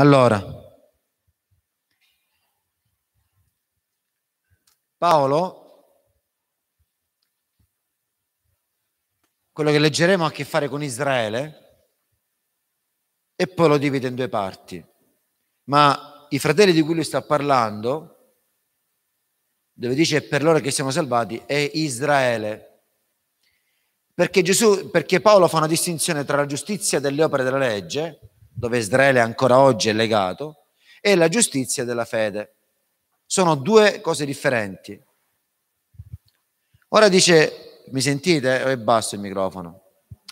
Allora, Paolo, quello che leggeremo ha a che fare con Israele e poi lo divide in due parti, ma i fratelli di cui lui sta parlando, dove dice per loro che siamo salvati, è Israele. Perché, Gesù, perché Paolo fa una distinzione tra la giustizia delle opere della legge dove Israele ancora oggi è legato, e la giustizia della fede. Sono due cose differenti. Ora dice, mi sentite? È eh, basso il microfono.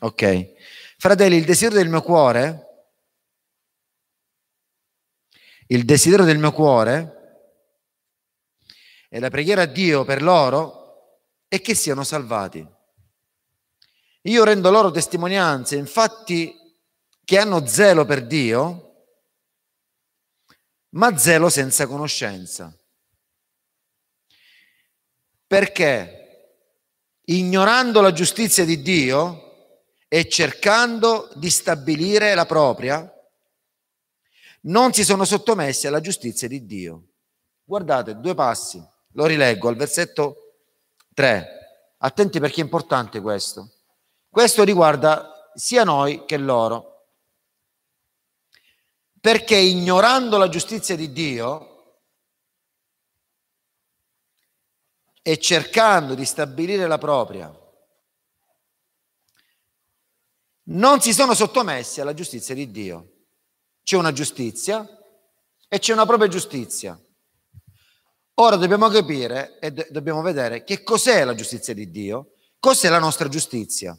Ok. Fratelli, il desiderio del mio cuore, il desiderio del mio cuore e la preghiera a Dio per loro è che siano salvati. Io rendo loro testimonianze, infatti che hanno zelo per Dio, ma zelo senza conoscenza. Perché ignorando la giustizia di Dio e cercando di stabilire la propria, non si sono sottomessi alla giustizia di Dio. Guardate, due passi, lo rileggo al versetto 3. Attenti perché è importante questo. Questo riguarda sia noi che loro perché ignorando la giustizia di Dio e cercando di stabilire la propria, non si sono sottomessi alla giustizia di Dio. C'è una giustizia e c'è una propria giustizia. Ora dobbiamo capire e do- dobbiamo vedere che cos'è la giustizia di Dio, cos'è la nostra giustizia.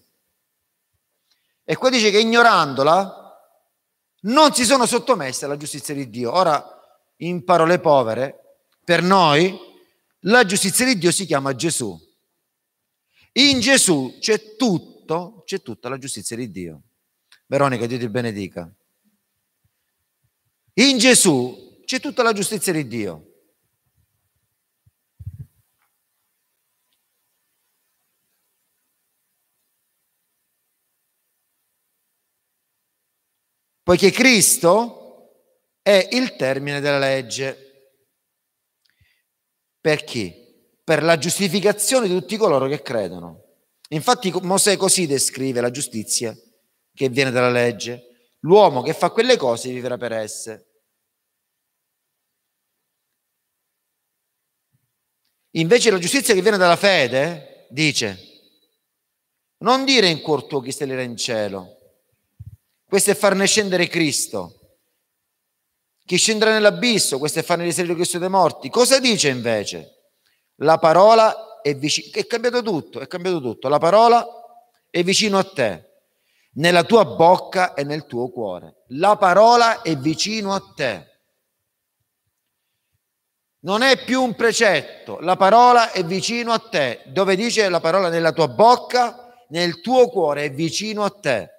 E qua dice che ignorandola non si sono sottomesse alla giustizia di Dio. Ora, in parole povere, per noi la giustizia di Dio si chiama Gesù. In Gesù c'è tutto, c'è tutta la giustizia di Dio. Veronica, Dio ti benedica. In Gesù c'è tutta la giustizia di Dio. poiché Cristo è il termine della legge. Perché? Per la giustificazione di tutti coloro che credono. Infatti Mosè così descrive la giustizia che viene dalla legge. L'uomo che fa quelle cose vivrà per esse. Invece la giustizia che viene dalla fede dice, non dire in cuor tuo chi stellerà in cielo, questo è farne scendere Cristo. Chi scenderà nell'abisso, questo è farne risalire Cristo dei morti. Cosa dice invece? La parola è vicino, è cambiato tutto, è cambiato tutto. La parola è vicino a te, nella tua bocca e nel tuo cuore. La parola è vicino a te. Non è più un precetto, la parola è vicino a te. Dove dice la parola nella tua bocca, nel tuo cuore, è vicino a te.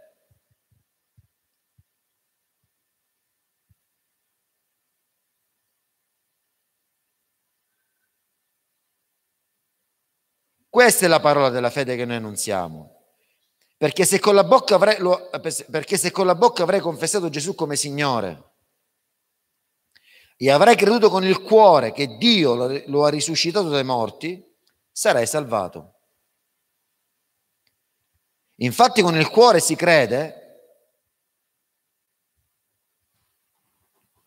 Questa è la parola della fede che noi annunziamo. Perché se con la bocca avrei, lo, perché se con la bocca avrei confessato Gesù come Signore e avrei creduto con il cuore che Dio lo, lo ha risuscitato dai morti, sarei salvato. Infatti con il cuore si crede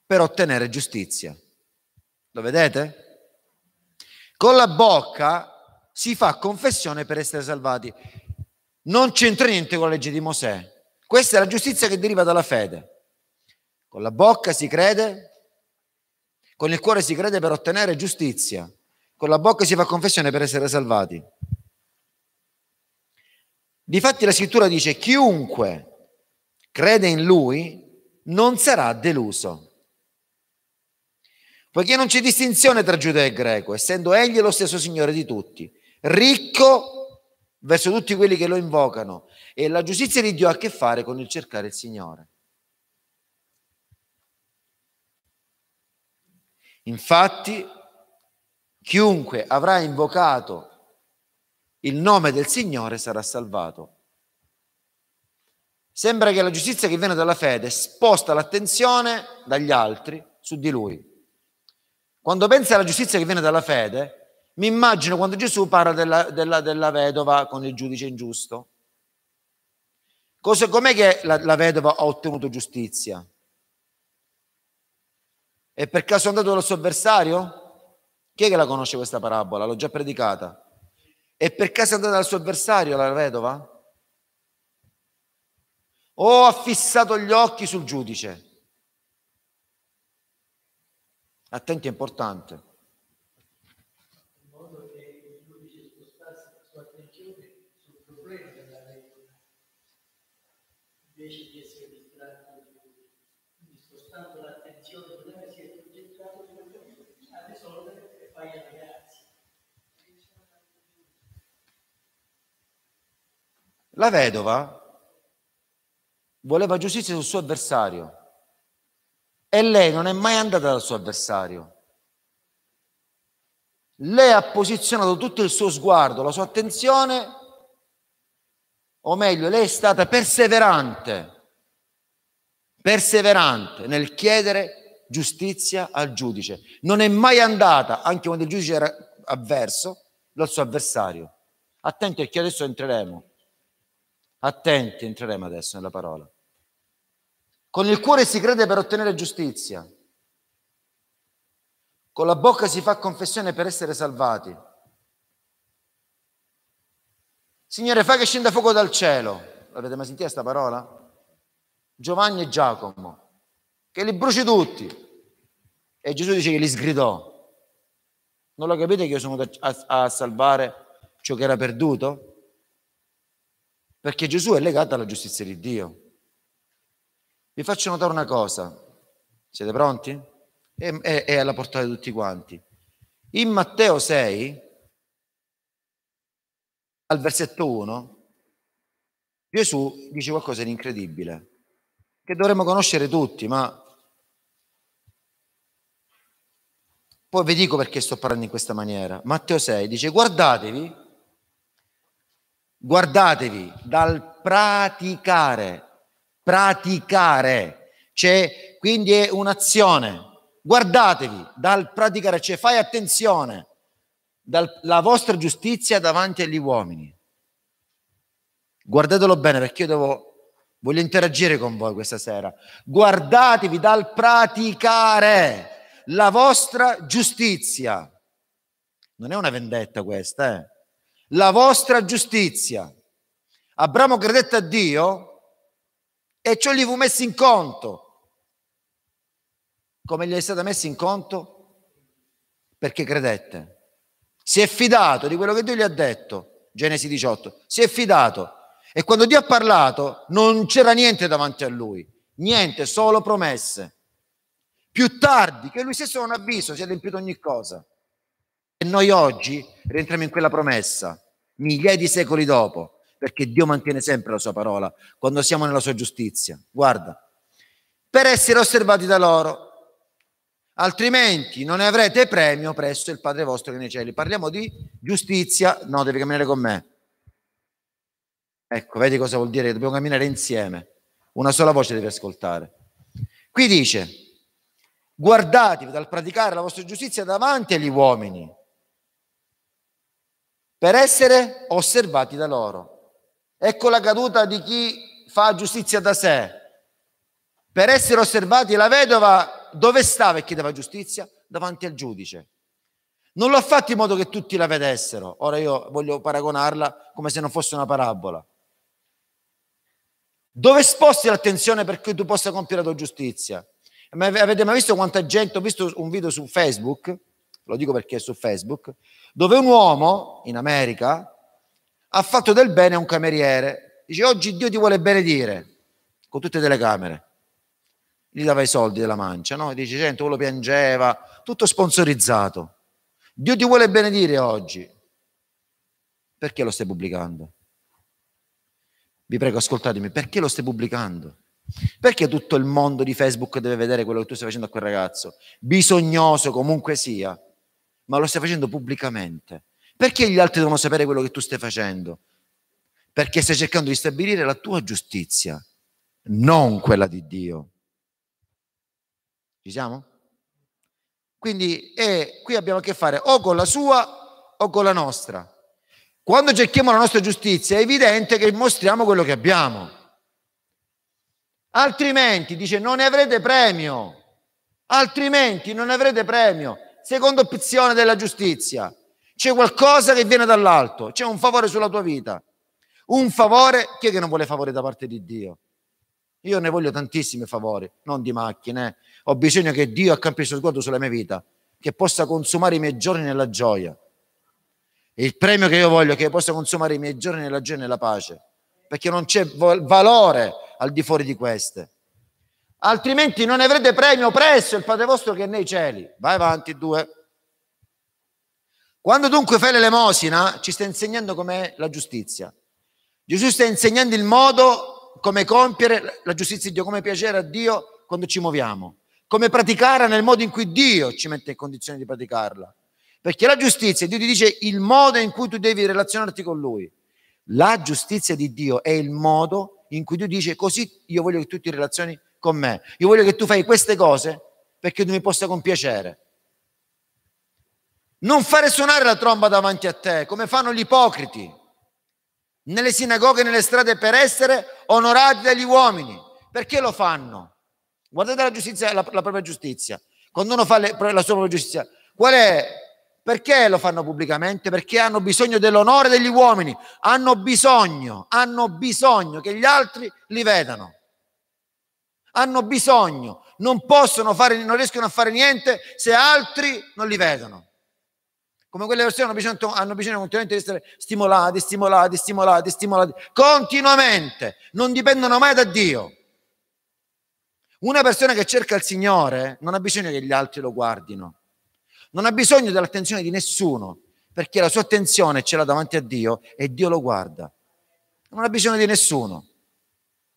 per ottenere giustizia. Lo vedete? Con la bocca si fa confessione per essere salvati. Non c'entra niente con la legge di Mosè. Questa è la giustizia che deriva dalla fede. Con la bocca si crede, con il cuore si crede per ottenere giustizia, con la bocca si fa confessione per essere salvati. Difatti la scrittura dice chiunque crede in lui non sarà deluso. Poiché non c'è distinzione tra giudeo e greco, essendo egli lo stesso Signore di tutti, ricco verso tutti quelli che lo invocano. E la giustizia di Dio ha a che fare con il cercare il Signore. Infatti, chiunque avrà invocato il nome del Signore sarà salvato. Sembra che la giustizia che viene dalla fede sposta l'attenzione dagli altri su di lui. Quando pensa alla giustizia che viene dalla fede, mi immagino quando Gesù parla della, della, della vedova con il giudice ingiusto. Cosa, com'è che la, la vedova ha ottenuto giustizia? E per caso è andato dal suo avversario? Chi è che la conosce questa parabola? L'ho già predicata. E per caso è andata dal suo avversario la vedova? O ha fissato gli occhi sul giudice? Attenti, è importante. La vedova voleva giustizia sul suo avversario e lei non è mai andata dal suo avversario. Lei ha posizionato tutto il suo sguardo, la sua attenzione, o meglio, lei è stata perseverante, perseverante nel chiedere giustizia al giudice. Non è mai andata, anche quando il giudice era avverso, dal suo avversario. Attento perché adesso entreremo Attenti, entreremo adesso nella parola. Con il cuore si crede per ottenere giustizia. Con la bocca si fa confessione per essere salvati. Signore, fa che scenda fuoco dal cielo. L'avete mai sentita questa parola? Giovanni e Giacomo, che li bruci tutti. E Gesù dice che li sgridò. Non lo capite che io sono a, a salvare ciò che era perduto? perché Gesù è legato alla giustizia di Dio. Vi faccio notare una cosa, siete pronti? È, è, è alla portata di tutti quanti. In Matteo 6, al versetto 1, Gesù dice qualcosa di incredibile, che dovremmo conoscere tutti, ma poi vi dico perché sto parlando in questa maniera. Matteo 6 dice guardatevi guardatevi dal praticare, praticare, c'è, quindi è un'azione. Guardatevi dal praticare, cioè fai attenzione, dalla vostra giustizia davanti agli uomini. Guardatelo bene perché io devo, voglio interagire con voi questa sera. Guardatevi dal praticare la vostra giustizia. Non è una vendetta questa, eh? la vostra giustizia. Abramo credette a Dio e ciò gli fu messo in conto. Come gli è stata messa in conto? Perché credette. Si è fidato di quello che Dio gli ha detto, Genesi 18. Si è fidato. E quando Dio ha parlato non c'era niente davanti a lui, niente, solo promesse. Più tardi, che lui stesso non ha visto, si è adempiuto ogni cosa. E noi oggi rientriamo in quella promessa, migliaia di secoli dopo, perché Dio mantiene sempre la sua parola quando siamo nella sua giustizia. Guarda, per essere osservati da loro, altrimenti non ne avrete premio presso il Padre vostro che nei cieli. Parliamo di giustizia, no, devi camminare con me. Ecco, vedi cosa vuol dire che dobbiamo camminare insieme. Una sola voce deve ascoltare. Qui dice, guardatevi dal praticare la vostra giustizia davanti agli uomini per essere osservati da loro. Ecco la caduta di chi fa giustizia da sé. Per essere osservati la vedova dove stava e chiedeva giustizia? Davanti al giudice. Non l'ho fatto in modo che tutti la vedessero. Ora io voglio paragonarla come se non fosse una parabola. Dove sposti l'attenzione perché tu possa compiere la tua giustizia? Ma avete mai visto quanta gente? Ho visto un video su Facebook lo dico perché è su Facebook, dove un uomo in America ha fatto del bene a un cameriere. Dice oggi Dio ti vuole benedire con tutte le telecamere. Gli dava i soldi della mancia, no? dice, sento, lo piangeva, tutto sponsorizzato. Dio ti vuole benedire oggi. Perché lo stai pubblicando? Vi prego, ascoltatemi, perché lo stai pubblicando? Perché tutto il mondo di Facebook deve vedere quello che tu stai facendo a quel ragazzo? Bisognoso comunque sia, ma lo stai facendo pubblicamente. Perché gli altri devono sapere quello che tu stai facendo? Perché stai cercando di stabilire la tua giustizia, non quella di Dio. Ci siamo? Quindi eh, qui abbiamo a che fare o con la sua o con la nostra. Quando cerchiamo la nostra giustizia è evidente che mostriamo quello che abbiamo. Altrimenti, dice, non ne avrete premio. Altrimenti non avrete premio seconda opzione della giustizia. C'è qualcosa che viene dall'alto, c'è un favore sulla tua vita. Un favore, chi è che non vuole favore da parte di Dio? Io ne voglio tantissimi favori, non di macchine. Eh. Ho bisogno che Dio accampi il suo sguardo sulla mia vita, che possa consumare i miei giorni nella gioia. Il premio che io voglio è che possa consumare i miei giorni nella gioia e nella pace, perché non c'è valore al di fuori di queste altrimenti non avrete premio presso il Padre vostro che è nei cieli. Vai avanti, due. Quando dunque fai l'elemosina, ci sta insegnando com'è la giustizia. Gesù sta insegnando il modo come compiere la giustizia di Dio, come piacere a Dio quando ci muoviamo, come praticarla nel modo in cui Dio ci mette in condizione di praticarla. Perché la giustizia, Dio ti dice il modo in cui tu devi relazionarti con Lui. La giustizia di Dio è il modo in cui Dio dice così io voglio che tu ti relazioni con con me. Io voglio che tu fai queste cose perché tu mi possa compiacere. Non fare suonare la tromba davanti a te, come fanno gli ipocriti, nelle sinagoghe nelle strade per essere onorati dagli uomini. Perché lo fanno? Guardate la, giustizia, la, la propria giustizia. Quando uno fa le, la sua propria giustizia, qual è perché lo fanno pubblicamente? Perché hanno bisogno dell'onore degli uomini, hanno bisogno, hanno bisogno che gli altri li vedano hanno bisogno, non possono fare, non riescono a fare niente se altri non li vedono. Come quelle persone hanno bisogno, hanno bisogno continuamente di essere stimolati, stimolati, stimolati, stimolati, continuamente, non dipendono mai da Dio. Una persona che cerca il Signore non ha bisogno che gli altri lo guardino, non ha bisogno dell'attenzione di nessuno, perché la sua attenzione ce l'ha davanti a Dio e Dio lo guarda. Non ha bisogno di nessuno.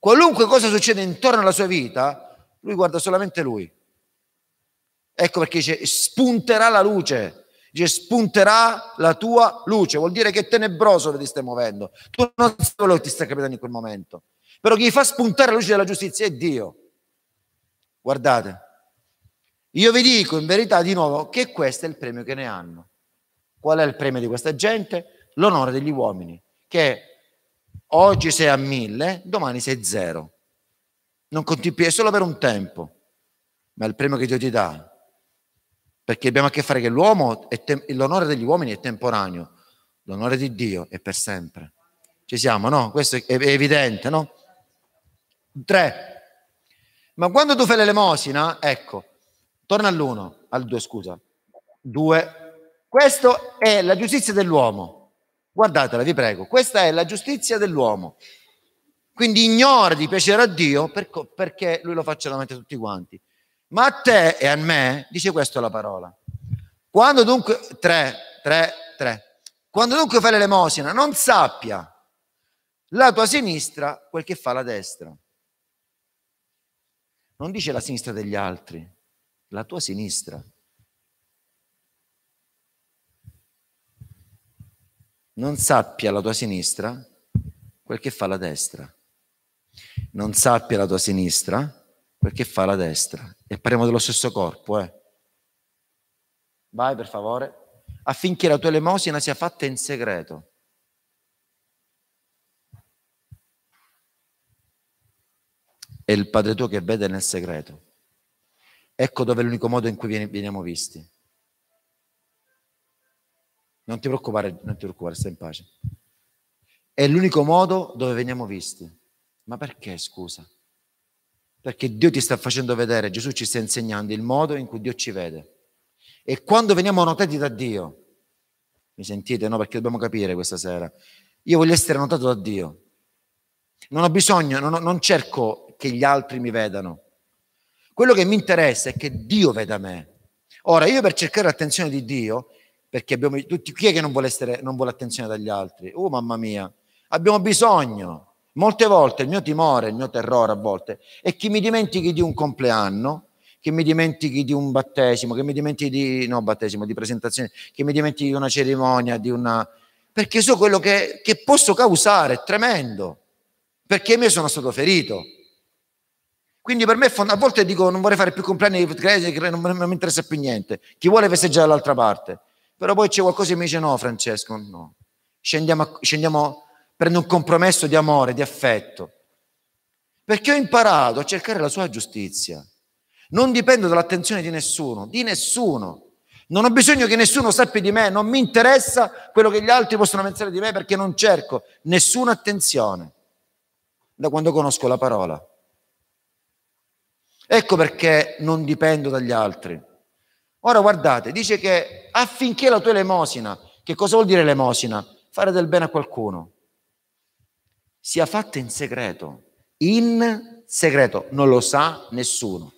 Qualunque cosa succede intorno alla sua vita, lui guarda solamente lui. Ecco perché dice, spunterà la luce, dice, spunterà la tua luce, vuol dire che è tenebroso che ti stai muovendo. Tu non sai quello che ti sta capitando in quel momento, però chi fa spuntare la luce della giustizia è Dio. Guardate, io vi dico in verità di nuovo che questo è il premio che ne hanno. Qual è il premio di questa gente? L'onore degli uomini, che Oggi sei a mille, domani sei zero. Non conti più, è solo per un tempo, ma è il premio che Dio ti dà. Perché abbiamo a che fare che l'uomo, tem- l'onore degli uomini è temporaneo, l'onore di Dio è per sempre. Ci siamo, no? Questo è, evidente, no? Tre. Ma quando tu fai l'elemosina, ecco, torna all'uno, al due, scusa. Due. Questa è la giustizia dell'uomo Guardatela, vi prego, questa è la giustizia dell'uomo. Quindi ignora di piacere a Dio perché lui lo faccia davanti a tutti quanti. Ma a te e a me dice questo la parola. Quando dunque, 3, 3, 3. Quando dunque fai l'elemosina, non sappia la tua sinistra quel che fa la destra. Non dice la sinistra degli altri, la tua sinistra. non sappia la tua sinistra quel che fa la destra. Non sappia la tua sinistra quel che fa la destra. E parliamo dello stesso corpo, eh. Vai per favore. Affinché la tua elemosina sia fatta in segreto. È il Padre tuo che vede nel segreto. Ecco dove è l'unico modo in cui veniamo visti. Non ti preoccupare, non ti preoccupare, stai in pace. È l'unico modo dove veniamo visti. Ma perché, scusa? Perché Dio ti sta facendo vedere, Gesù ci sta insegnando il modo in cui Dio ci vede. E quando veniamo notati da Dio, mi sentite? No, perché dobbiamo capire questa sera. Io voglio essere notato da Dio. Non ho bisogno, non, ho, non cerco che gli altri mi vedano. Quello che mi interessa è che Dio veda me. Ora, io per cercare l'attenzione di Dio perché abbiamo tutti chi è che non vuole, essere, non vuole attenzione dagli altri? Oh mamma mia, abbiamo bisogno. Molte volte il mio timore, il mio terrore a volte è che mi dimentichi di un compleanno, che mi dimentichi di un battesimo, che mi dimentichi di no battesimo, di presentazione, che mi dimentichi di una cerimonia, di una perché so quello che, che posso causare, è tremendo. Perché io sono stato ferito. Quindi per me a volte dico non vorrei fare più compleanni di crescere, non mi interessa più niente. Chi vuole festeggiare dall'altra parte? Però poi c'è qualcosa che mi dice no Francesco, no. Scendiamo, scendiamo prendo un compromesso di amore, di affetto. Perché ho imparato a cercare la sua giustizia. Non dipendo dall'attenzione di nessuno, di nessuno. Non ho bisogno che nessuno sappia di me, non mi interessa quello che gli altri possono pensare di me perché non cerco nessuna attenzione da quando conosco la parola. Ecco perché non dipendo dagli altri. Ora guardate, dice che affinché la tua elemosina, che cosa vuol dire elemosina? Fare del bene a qualcuno, sia fatta in segreto, in segreto, non lo sa nessuno.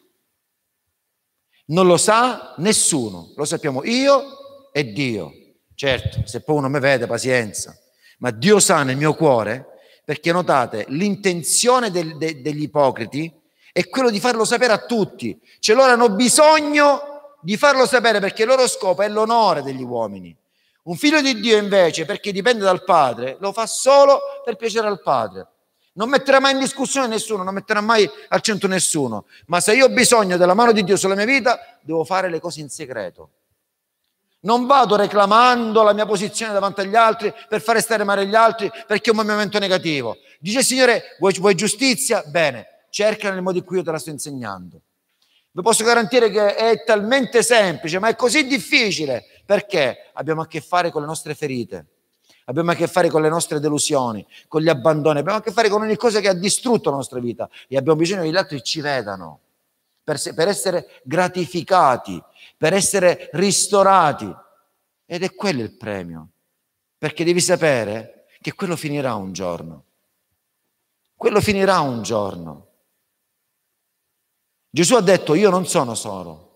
Non lo sa nessuno, lo sappiamo io e Dio. Certo, se poi uno mi vede, pazienza, ma Dio sa nel mio cuore, perché notate, l'intenzione del, de, degli ipocriti è quello di farlo sapere a tutti, cioè loro hanno bisogno di farlo sapere perché il loro scopo è l'onore degli uomini. Un figlio di Dio invece, perché dipende dal Padre, lo fa solo per piacere al Padre. Non metterà mai in discussione nessuno, non metterà mai al centro nessuno. Ma se io ho bisogno della mano di Dio sulla mia vita, devo fare le cose in segreto. Non vado reclamando la mia posizione davanti agli altri per fare stare male gli altri perché è un movimento negativo. Dice il Signore, vuoi, vuoi giustizia? Bene, cerca nel modo in cui io te la sto insegnando. Vi posso garantire che è talmente semplice, ma è così difficile perché abbiamo a che fare con le nostre ferite, abbiamo a che fare con le nostre delusioni, con gli abbandoni, abbiamo a che fare con ogni cosa che ha distrutto la nostra vita e abbiamo bisogno che gli altri ci vedano per, se, per essere gratificati, per essere ristorati. Ed è quello il premio, perché devi sapere che quello finirà un giorno. Quello finirà un giorno. Gesù ha detto io non sono solo.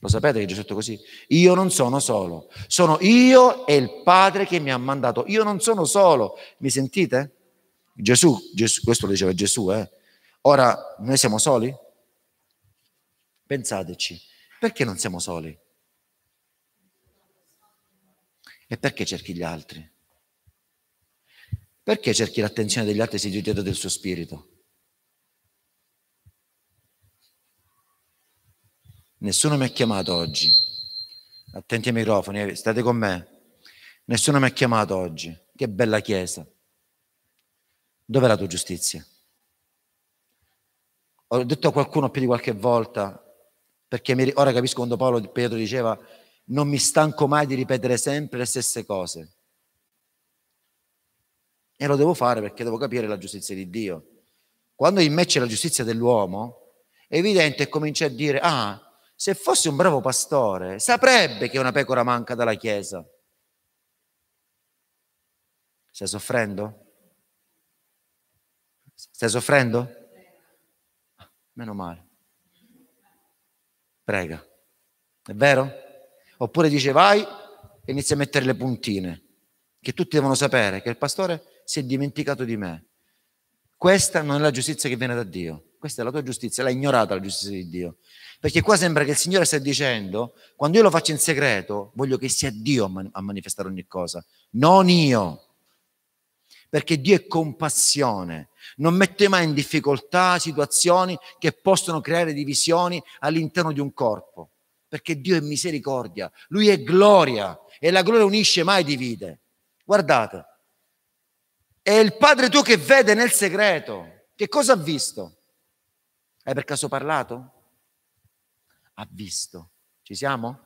Lo sapete che Gesù ha detto così? Io non sono solo, sono io e il Padre che mi ha mandato. Io non sono solo, mi sentite? Gesù, Gesù questo lo diceva Gesù, eh? Ora noi siamo soli? Pensateci, perché non siamo soli? E perché cerchi gli altri? Perché cerchi l'attenzione degli altri se ti dietro del suo spirito? Nessuno mi ha chiamato oggi. Attenti ai microfoni, eh, state con me. Nessuno mi ha chiamato oggi. Che bella chiesa. Dov'è la tua giustizia? Ho detto a qualcuno più di qualche volta, perché mi, ora capisco quando Paolo Pietro diceva non mi stanco mai di ripetere sempre le stesse cose. E lo devo fare perché devo capire la giustizia di Dio. Quando in me c'è la giustizia dell'uomo, è evidente e comincia a dire, ah, se fosse un bravo pastore, saprebbe che una pecora manca dalla Chiesa. Stai soffrendo? Stai soffrendo? Meno male. Prega. È vero? Oppure dice vai e inizia a mettere le puntine, che tutti devono sapere che il pastore si è dimenticato di me. Questa non è la giustizia che viene da Dio questa è la tua giustizia, l'hai ignorata la giustizia di Dio. Perché qua sembra che il Signore stia dicendo, quando io lo faccio in segreto, voglio che sia Dio a, man- a manifestare ogni cosa, non io. Perché Dio è compassione, non mette mai in difficoltà situazioni che possono creare divisioni all'interno di un corpo. Perché Dio è misericordia, Lui è gloria e la gloria unisce, mai divide. Guardate, è il Padre tuo che vede nel segreto. Che cosa ha visto? Hai per caso parlato? Ha visto. Ci siamo?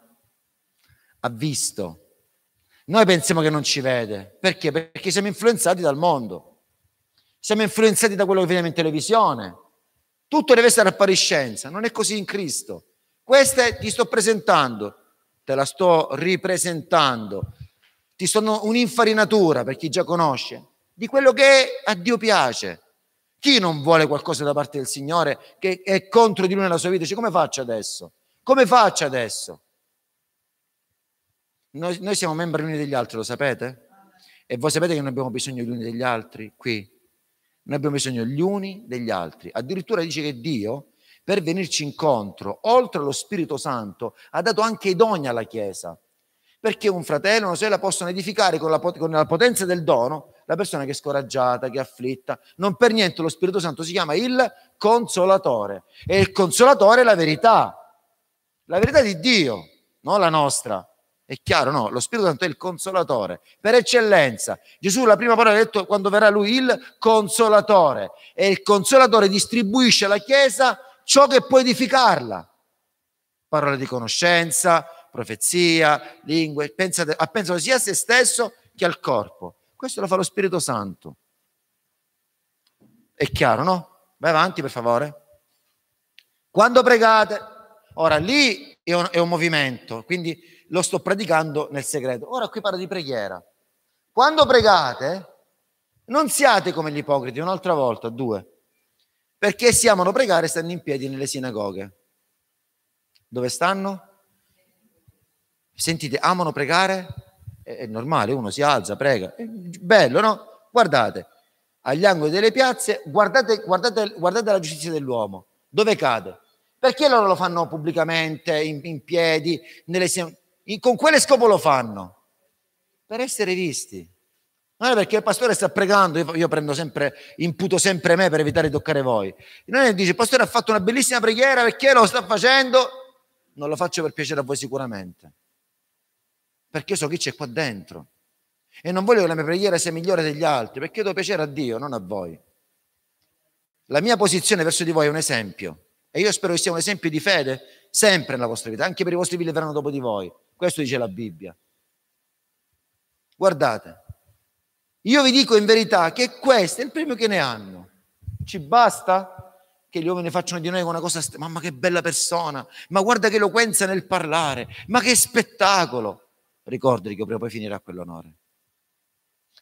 Ha visto. Noi pensiamo che non ci vede. Perché? Perché siamo influenzati dal mondo. Siamo influenzati da quello che vediamo in televisione. Tutto deve essere appariscenza. Non è così in Cristo. Questa ti sto presentando. Te la sto ripresentando. Ti sono un'infarinatura, per chi già conosce, di quello che a Dio piace. Chi non vuole qualcosa da parte del Signore che è contro di lui nella sua vita? Dice, come faccio adesso? Come faccio adesso? Noi, noi siamo membri gli uni degli altri, lo sapete? E voi sapete che noi abbiamo bisogno gli uni degli altri qui? Noi abbiamo bisogno gli uni degli altri. Addirittura dice che Dio, per venirci incontro, oltre allo Spirito Santo, ha dato anche i doni alla Chiesa. Perché un fratello e una sorella possono edificare con la, con la potenza del dono la persona che è scoraggiata, che è afflitta. Non per niente lo Spirito Santo si chiama il consolatore e il consolatore è la verità, la verità di Dio, non la nostra. È chiaro, no? Lo Spirito Santo è il consolatore per eccellenza. Gesù la prima parola ha detto quando verrà lui il consolatore e il consolatore distribuisce alla Chiesa ciò che può edificarla. Parole di conoscenza, profezia, lingue, pensa, pensa sia a se stesso che al corpo. Questo lo fa lo Spirito Santo. È chiaro, no? Vai avanti, per favore. Quando pregate, ora lì è un, è un movimento, quindi lo sto predicando nel segreto. Ora qui parlo di preghiera. Quando pregate, non siate come gli ipocriti, un'altra volta, due, perché si amano pregare stando in piedi nelle sinagoghe. Dove stanno? Sentite, amano pregare è, è normale, uno si alza, prega, è bello, no? Guardate, agli angoli delle piazze, guardate, guardate, guardate la giustizia dell'uomo, dove cade? Perché loro lo fanno pubblicamente, in, in piedi, nelle, in, con quale scopo lo fanno? Per essere visti. Non è perché il pastore sta pregando, io, prendo sempre, imputo sempre me per evitare di toccare voi. Non è dice, il pastore ha fatto una bellissima preghiera, perché lo sta facendo? Non lo faccio per piacere a voi sicuramente perché so chi c'è qua dentro. E non voglio che la mia preghiera sia migliore degli altri, perché do piacere a Dio, non a voi. La mia posizione verso di voi è un esempio e io spero che sia un esempio di fede sempre nella vostra vita, anche per i vostri figli che verranno dopo di voi. Questo dice la Bibbia. Guardate, io vi dico in verità che questo è il premio che ne hanno. Ci basta? che gli uomini facciano di noi una cosa, st- mamma che bella persona, ma guarda che eloquenza nel parlare, ma che spettacolo ricordati che prima o poi finirà quell'onore.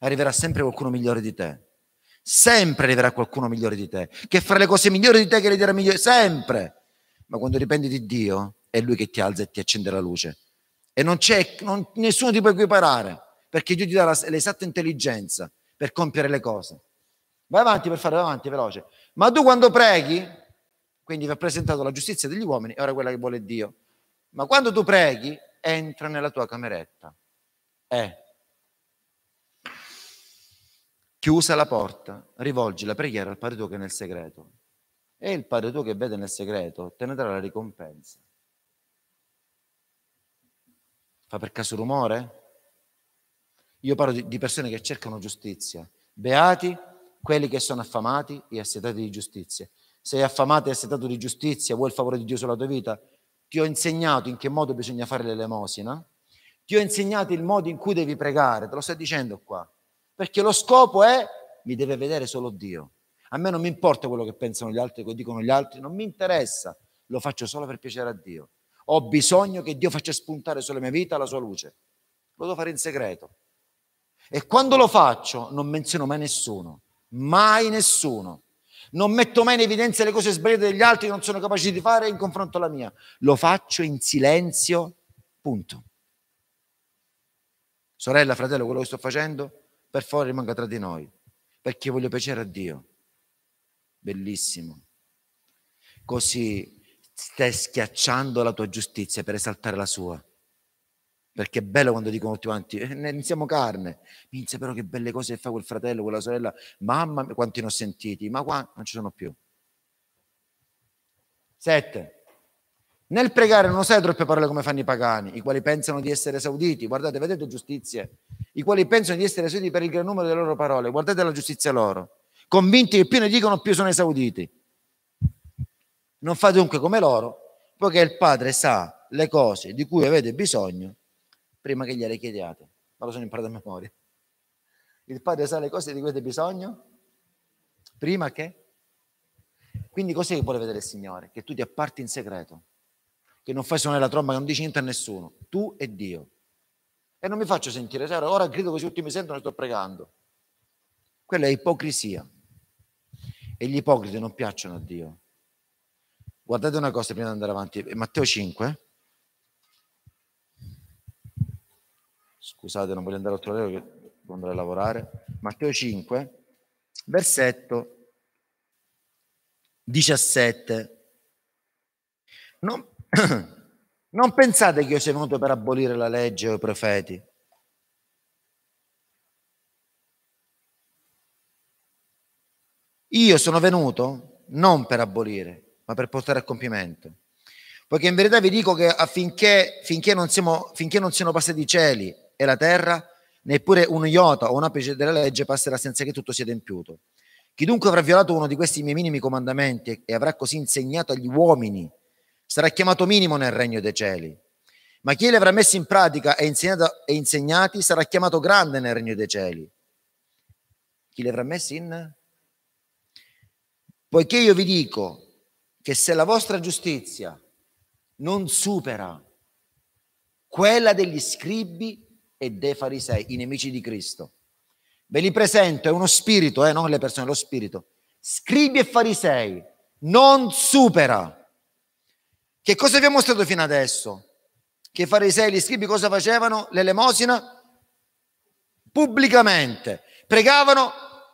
Arriverà sempre qualcuno migliore di te. Sempre arriverà qualcuno migliore di te, che farà le cose migliori di te, che le dirà migliori, sempre. Ma quando dipendi di Dio, è Lui che ti alza e ti accende la luce. E non c'è, non, nessuno ti può equiparare, perché Dio ti dà la, l'esatta intelligenza per compiere le cose. Vai avanti per fare, vai avanti, veloce. Ma tu quando preghi, quindi vi ha presentato la giustizia degli uomini, e ora quella che vuole Dio. Ma quando tu preghi, entra nella tua cameretta. È. Chiusa la porta, rivolgi la preghiera al Padre tuo che è nel segreto. E il Padre tuo che vede nel segreto te ne darà la ricompensa. Fa per caso rumore? Io parlo di, di persone che cercano giustizia. Beati quelli che sono affamati e assetati di giustizia. Sei affamato e assetato di giustizia, vuoi il favore di Dio sulla tua vita? ti ho insegnato in che modo bisogna fare l'elemosina, ti ho insegnato il modo in cui devi pregare, te lo sto dicendo qua, perché lo scopo è mi deve vedere solo Dio. A me non mi importa quello che pensano gli altri, quello che dicono gli altri, non mi interessa, lo faccio solo per piacere a Dio. Ho bisogno che Dio faccia spuntare sulla mia vita la sua luce. Lo devo fare in segreto. E quando lo faccio non menziono mai nessuno, mai nessuno. Non metto mai in evidenza le cose sbagliate degli altri che non sono capaci di fare in confronto alla mia. Lo faccio in silenzio, punto. Sorella, fratello, quello che sto facendo, per favore rimanga tra di noi, perché voglio piacere a Dio. Bellissimo. Così stai schiacciando la tua giustizia per esaltare la sua perché è bello quando dicono tutti quanti eh, ne siamo carne minchia però che belle cose fa quel fratello quella sorella mamma mia, quanti ne ho sentiti ma qua non ci sono più sette nel pregare non sai troppe parole come fanno i pagani i quali pensano di essere esauditi guardate vedete giustizie i quali pensano di essere esauditi per il gran numero delle loro parole guardate la giustizia loro convinti che più ne dicono più sono esauditi non fate dunque come loro poiché il padre sa le cose di cui avete bisogno prima che gliele chiediate. Ma lo sono imparato a memoria. Il padre sa le cose di cui avete bisogno prima che... Quindi cos'è che vuole vedere il Signore? Che tu ti apparti in segreto, che non fai suonare la tromba, che non dici niente a nessuno, tu e Dio. E non mi faccio sentire, Sara, ora grido così tutti mi sentono e sto pregando. Quella è ipocrisia. E gli ipocriti non piacciono a Dio. Guardate una cosa prima di andare avanti. Matteo 5, Scusate, non voglio andare al tovagliolo che devo andare a lavorare. Matteo 5, versetto 17. Non, non pensate che io sia venuto per abolire la legge o i profeti. Io sono venuto non per abolire, ma per portare a compimento. Poiché in verità vi dico che affinché finché non, siamo, finché non siano passati i cieli e la terra, neppure un iota o un apice della legge passerà senza che tutto sia adempiuto. Chi dunque avrà violato uno di questi miei minimi comandamenti e avrà così insegnato agli uomini, sarà chiamato minimo nel regno dei cieli. Ma chi li avrà messi in pratica e, e insegnati sarà chiamato grande nel regno dei cieli. Chi li avrà messi in? Poiché io vi dico che se la vostra giustizia non supera quella degli scribi e dei farisei, i nemici di Cristo. Ve li presento, è uno spirito, eh, non le persone, lo spirito. Scribi e farisei, non supera. Che cosa vi ho mostrato fino adesso? Che i farisei e gli scribi cosa facevano? L'elemosina? Pubblicamente. Pregavano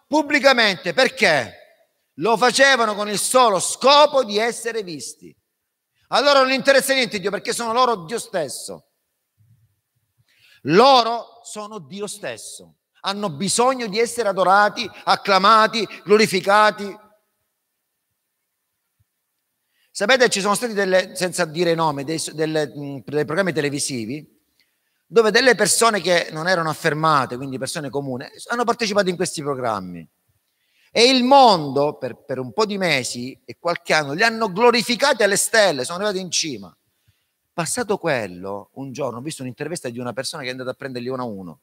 pubblicamente. Perché? Lo facevano con il solo scopo di essere visti. Allora non interessa niente Dio perché sono loro Dio stesso. Loro sono Dio stesso, hanno bisogno di essere adorati, acclamati, glorificati. Sapete, ci sono stati delle, senza dire nome, dei, delle, mm, dei programmi televisivi dove delle persone che non erano affermate, quindi persone comuni, hanno partecipato in questi programmi. E il mondo, per, per un po' di mesi e qualche anno, li hanno glorificati alle stelle, sono arrivati in cima. Passato quello, un giorno ho visto un'intervista di una persona che è andata a prenderli uno a uno.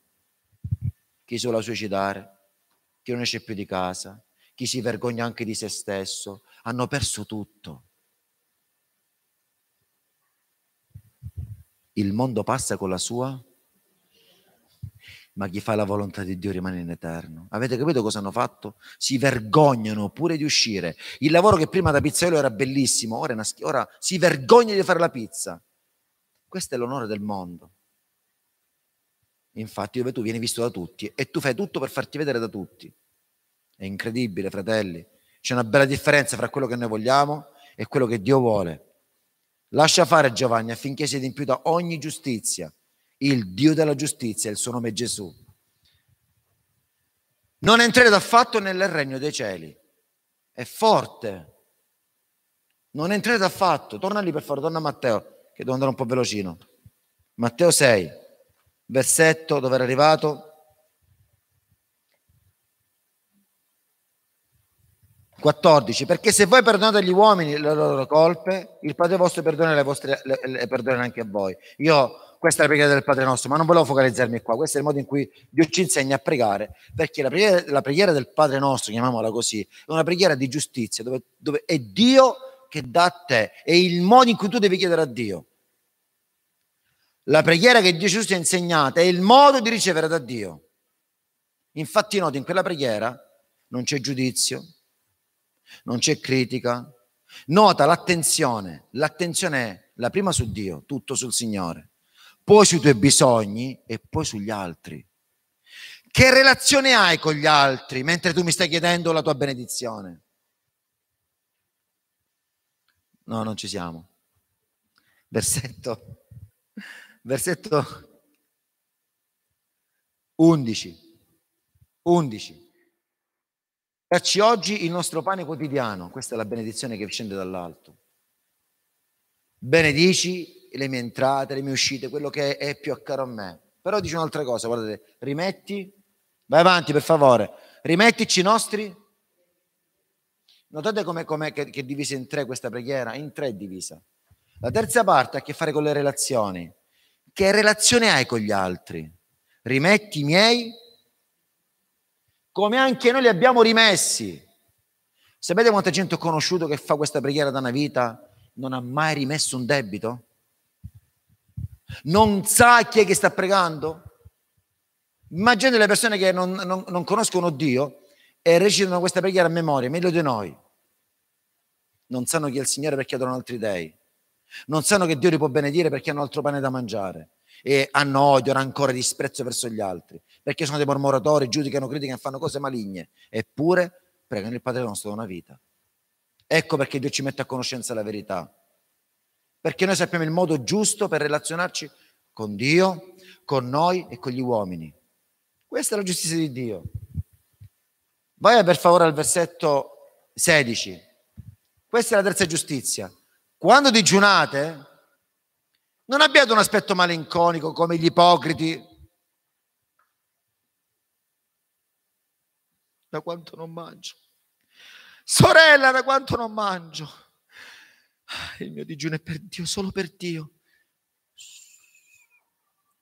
Chi si vuole suicidare, chi non esce più di casa, chi si vergogna anche di se stesso, hanno perso tutto. Il mondo passa con la sua, ma chi fa la volontà di Dio rimane in eterno. Avete capito cosa hanno fatto? Si vergognano pure di uscire. Il lavoro che prima da pizzaiolo era bellissimo, ora, una, ora si vergogna di fare la pizza questo è l'onore del mondo. Infatti, dove tu vieni visto da tutti e tu fai tutto per farti vedere da tutti. È incredibile, fratelli. C'è una bella differenza fra quello che noi vogliamo e quello che Dio vuole. Lascia fare Giovanni affinché sia adempiuta ogni giustizia. Il Dio della giustizia, il suo nome è Gesù. Non entrerete affatto nel regno dei cieli. È forte. Non entrerete affatto. Torna lì per favore, torna Matteo che devo andare un po' velocino. Matteo 6, versetto dove era arrivato. 14. Perché se voi perdonate agli uomini le loro colpe, il Padre vostro perdona le vostre, le, le perdona anche a voi. Io, questa è la preghiera del Padre nostro, ma non volevo focalizzarmi qua. Questo è il modo in cui Dio ci insegna a pregare, perché la preghiera, la preghiera del Padre nostro, chiamiamola così, è una preghiera di giustizia, dove, dove è Dio che che dà a te e il modo in cui tu devi chiedere a Dio. La preghiera che Gesù ci ha insegnata è il modo di ricevere da Dio. Infatti noti, in quella preghiera non c'è giudizio, non c'è critica. Nota l'attenzione, l'attenzione è la prima su Dio, tutto sul Signore, poi sui tuoi bisogni e poi sugli altri. Che relazione hai con gli altri mentre tu mi stai chiedendo la tua benedizione? No, non ci siamo. Versetto, versetto 11. 11. Dacci oggi il nostro pane quotidiano. Questa è la benedizione che scende dall'alto. Benedici le mie entrate, le mie uscite, quello che è più caro a me. Però dice un'altra cosa, guardate, rimetti, vai avanti per favore, rimettici i nostri Notate come che, che è divisa in tre questa preghiera? In tre è divisa. La terza parte ha a che fare con le relazioni. Che relazione hai con gli altri? Rimetti i miei come anche noi li abbiamo rimessi. Sapete quanta gente ho conosciuto che fa questa preghiera da una vita? Non ha mai rimesso un debito? Non sa chi è che sta pregando? Immaginate le persone che non, non, non conoscono Dio e recitano questa preghiera a memoria, meglio di noi. Non sanno chi è il Signore perché adorano altri dei. Non sanno che Dio li può benedire perché hanno altro pane da mangiare. E hanno odio, rancore, disprezzo verso gli altri. Perché sono dei mormoratori, giudicano, criticano, fanno cose maligne. Eppure pregano il Padre nostro da una vita. Ecco perché Dio ci mette a conoscenza la verità. Perché noi sappiamo il modo giusto per relazionarci con Dio, con noi e con gli uomini. Questa è la giustizia di Dio. Vai per favore al versetto 16. Questa è la terza giustizia. Quando digiunate, non abbiate un aspetto malinconico come gli ipocriti. Da quanto non mangio. Sorella, da quanto non mangio. Ah, il mio digiuno è per Dio, solo per Dio.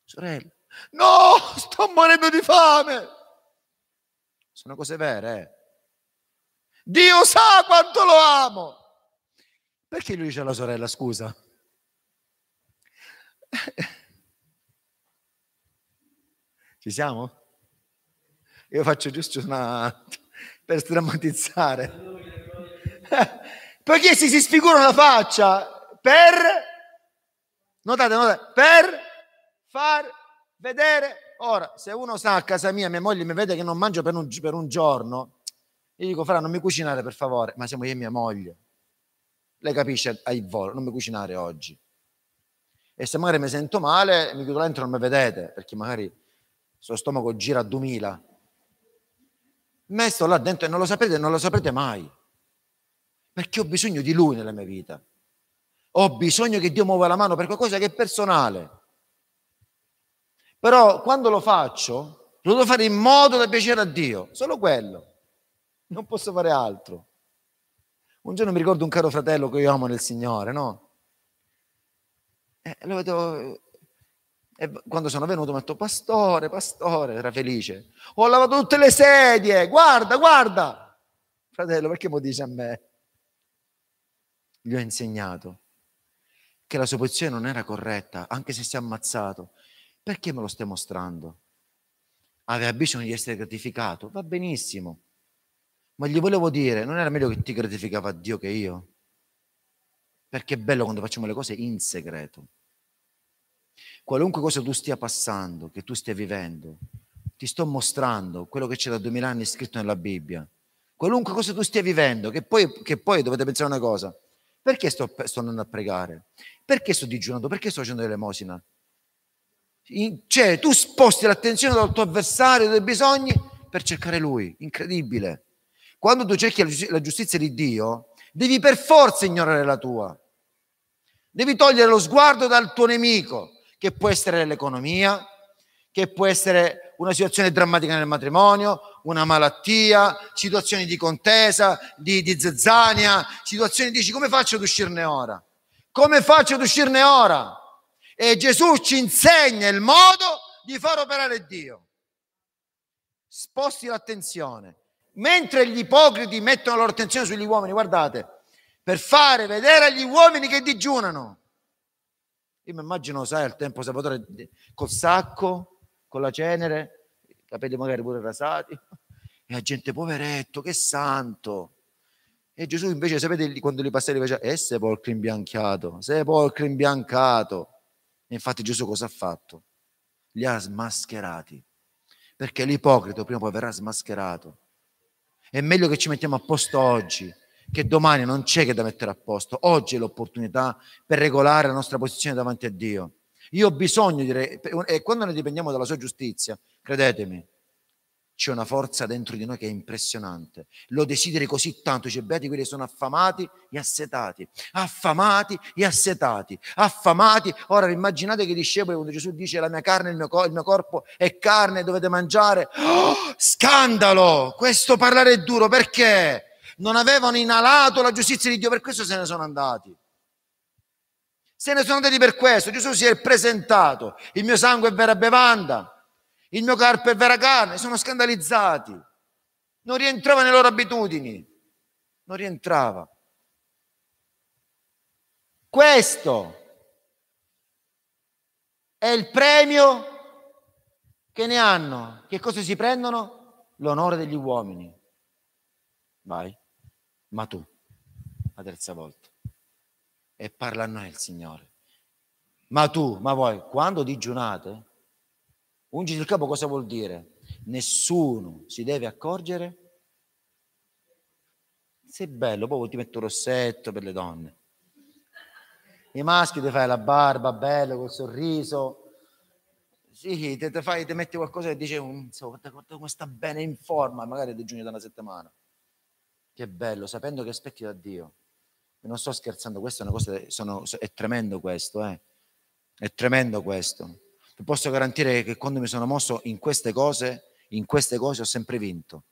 Sorella, no, sto morendo di fame. Sono cose vere. Eh? Dio sa quanto lo amo. Perché lui dice alla sorella, scusa? Ci siamo? Io faccio giusto una... per drammatizzare. Perché si, si sfigurano la faccia per... Notate, notate, per far vedere... Ora, se uno sa a casa mia, mia moglie mi vede che non mangio per un, per un giorno, gli dico, Fra, non mi cucinare per favore, ma siamo io e mia moglie lei capisce ai volo, non mi cucinare oggi. E se magari mi sento male, mi chiudo dentro e non mi vedete, perché magari il suo stomaco gira a 2000. Me sto là dentro e non lo sapete, non lo saprete mai. Perché ho bisogno di lui nella mia vita. Ho bisogno che Dio muova la mano per qualcosa che è personale. Però quando lo faccio, lo devo fare in modo da piacere a Dio, solo quello. Non posso fare altro. Un giorno mi ricordo un caro fratello che io amo nel Signore, no? E eh, lo vedo, e eh, quando sono venuto mi ha detto, pastore, pastore, era felice. Ho lavato tutte le sedie, guarda, guarda. Fratello, perché mi dici a me? Gli ho insegnato che la sua posizione non era corretta, anche se si è ammazzato. Perché me lo stai mostrando? Aveva bisogno di essere gratificato, va benissimo. Ma gli volevo dire, non era meglio che ti gratificava Dio che io? Perché è bello quando facciamo le cose in segreto. Qualunque cosa tu stia passando, che tu stia vivendo, ti sto mostrando quello che c'è da duemila anni scritto nella Bibbia. Qualunque cosa tu stia vivendo, che poi, che poi dovete pensare una cosa, perché sto, sto, andando a pregare? Perché sto digiunando? Perché sto facendo l'elemosina? cioè, tu sposti l'attenzione dal tuo avversario, dai bisogni, per cercare lui. Incredibile. Quando tu cerchi la giustizia, di Dio, devi per forza ignorare la tua. Devi togliere lo sguardo dal tuo nemico, che può essere l'economia, che può essere una situazione drammatica nel matrimonio, una malattia, situazioni di contesa, di, di zizzania, situazioni dici come faccio ad uscirne ora? Come faccio ad uscirne ora? E Gesù ci insegna il modo di far operare Dio. Sposti l'attenzione Mentre gli ipocriti mettono la loro attenzione sugli uomini, guardate, per fare vedere agli uomini che digiunano. Io mi immagino, sai, al tempo Salvatore col sacco, con la cenere, i capelli magari pure rasati, e la gente, poveretto, che santo. E Gesù invece, sapete, quando li passava, faceva, e eh, sepolcro imbianchiato, sepolcro imbiancato. E infatti Gesù cosa ha fatto? Li ha smascherati, perché l'ipocrito prima o poi verrà smascherato. È meglio che ci mettiamo a posto oggi, che domani non c'è che da mettere a posto. Oggi è l'opportunità per regolare la nostra posizione davanti a Dio. Io ho bisogno di... Re- e quando noi dipendiamo dalla sua giustizia, credetemi, c'è una forza dentro di noi che è impressionante. Lo desideri così tanto, dice, beati quelli che sono affamati e assetati, affamati e assetati, affamati. Ora immaginate che i discepoli, quando Gesù dice la mia carne, il mio, il mio corpo è carne, dovete mangiare. Oh, scandalo! Questo parlare è duro perché non avevano inalato la giustizia di Dio, per questo se ne sono andati. Se ne sono andati per questo. Gesù si è presentato, il mio sangue è vera bevanda il mio è vera carne, sono scandalizzati. Non rientrava nelle loro abitudini, non rientrava. Questo è il premio che ne hanno. Che cosa si prendono? L'onore degli uomini. Vai, ma tu, la terza volta. E parla a noi il Signore. Ma tu, ma voi, quando digiunate, Ungi il capo cosa vuol dire? Nessuno si deve accorgere. Sei bello, poi ti metto rossetto per le donne. I maschi ti fai la barba, bello, col sorriso. Sì, te, te fai, ti metti qualcosa e dici, mm, guarda, guarda come sta bene, in forma, magari è giugno da una settimana. Che bello, sapendo che aspetti da Dio. Non sto scherzando, questa è una cosa, sono, è tremendo questo, eh. È tremendo questo. Vi posso garantire che quando mi sono mosso in queste cose, in queste cose ho sempre vinto,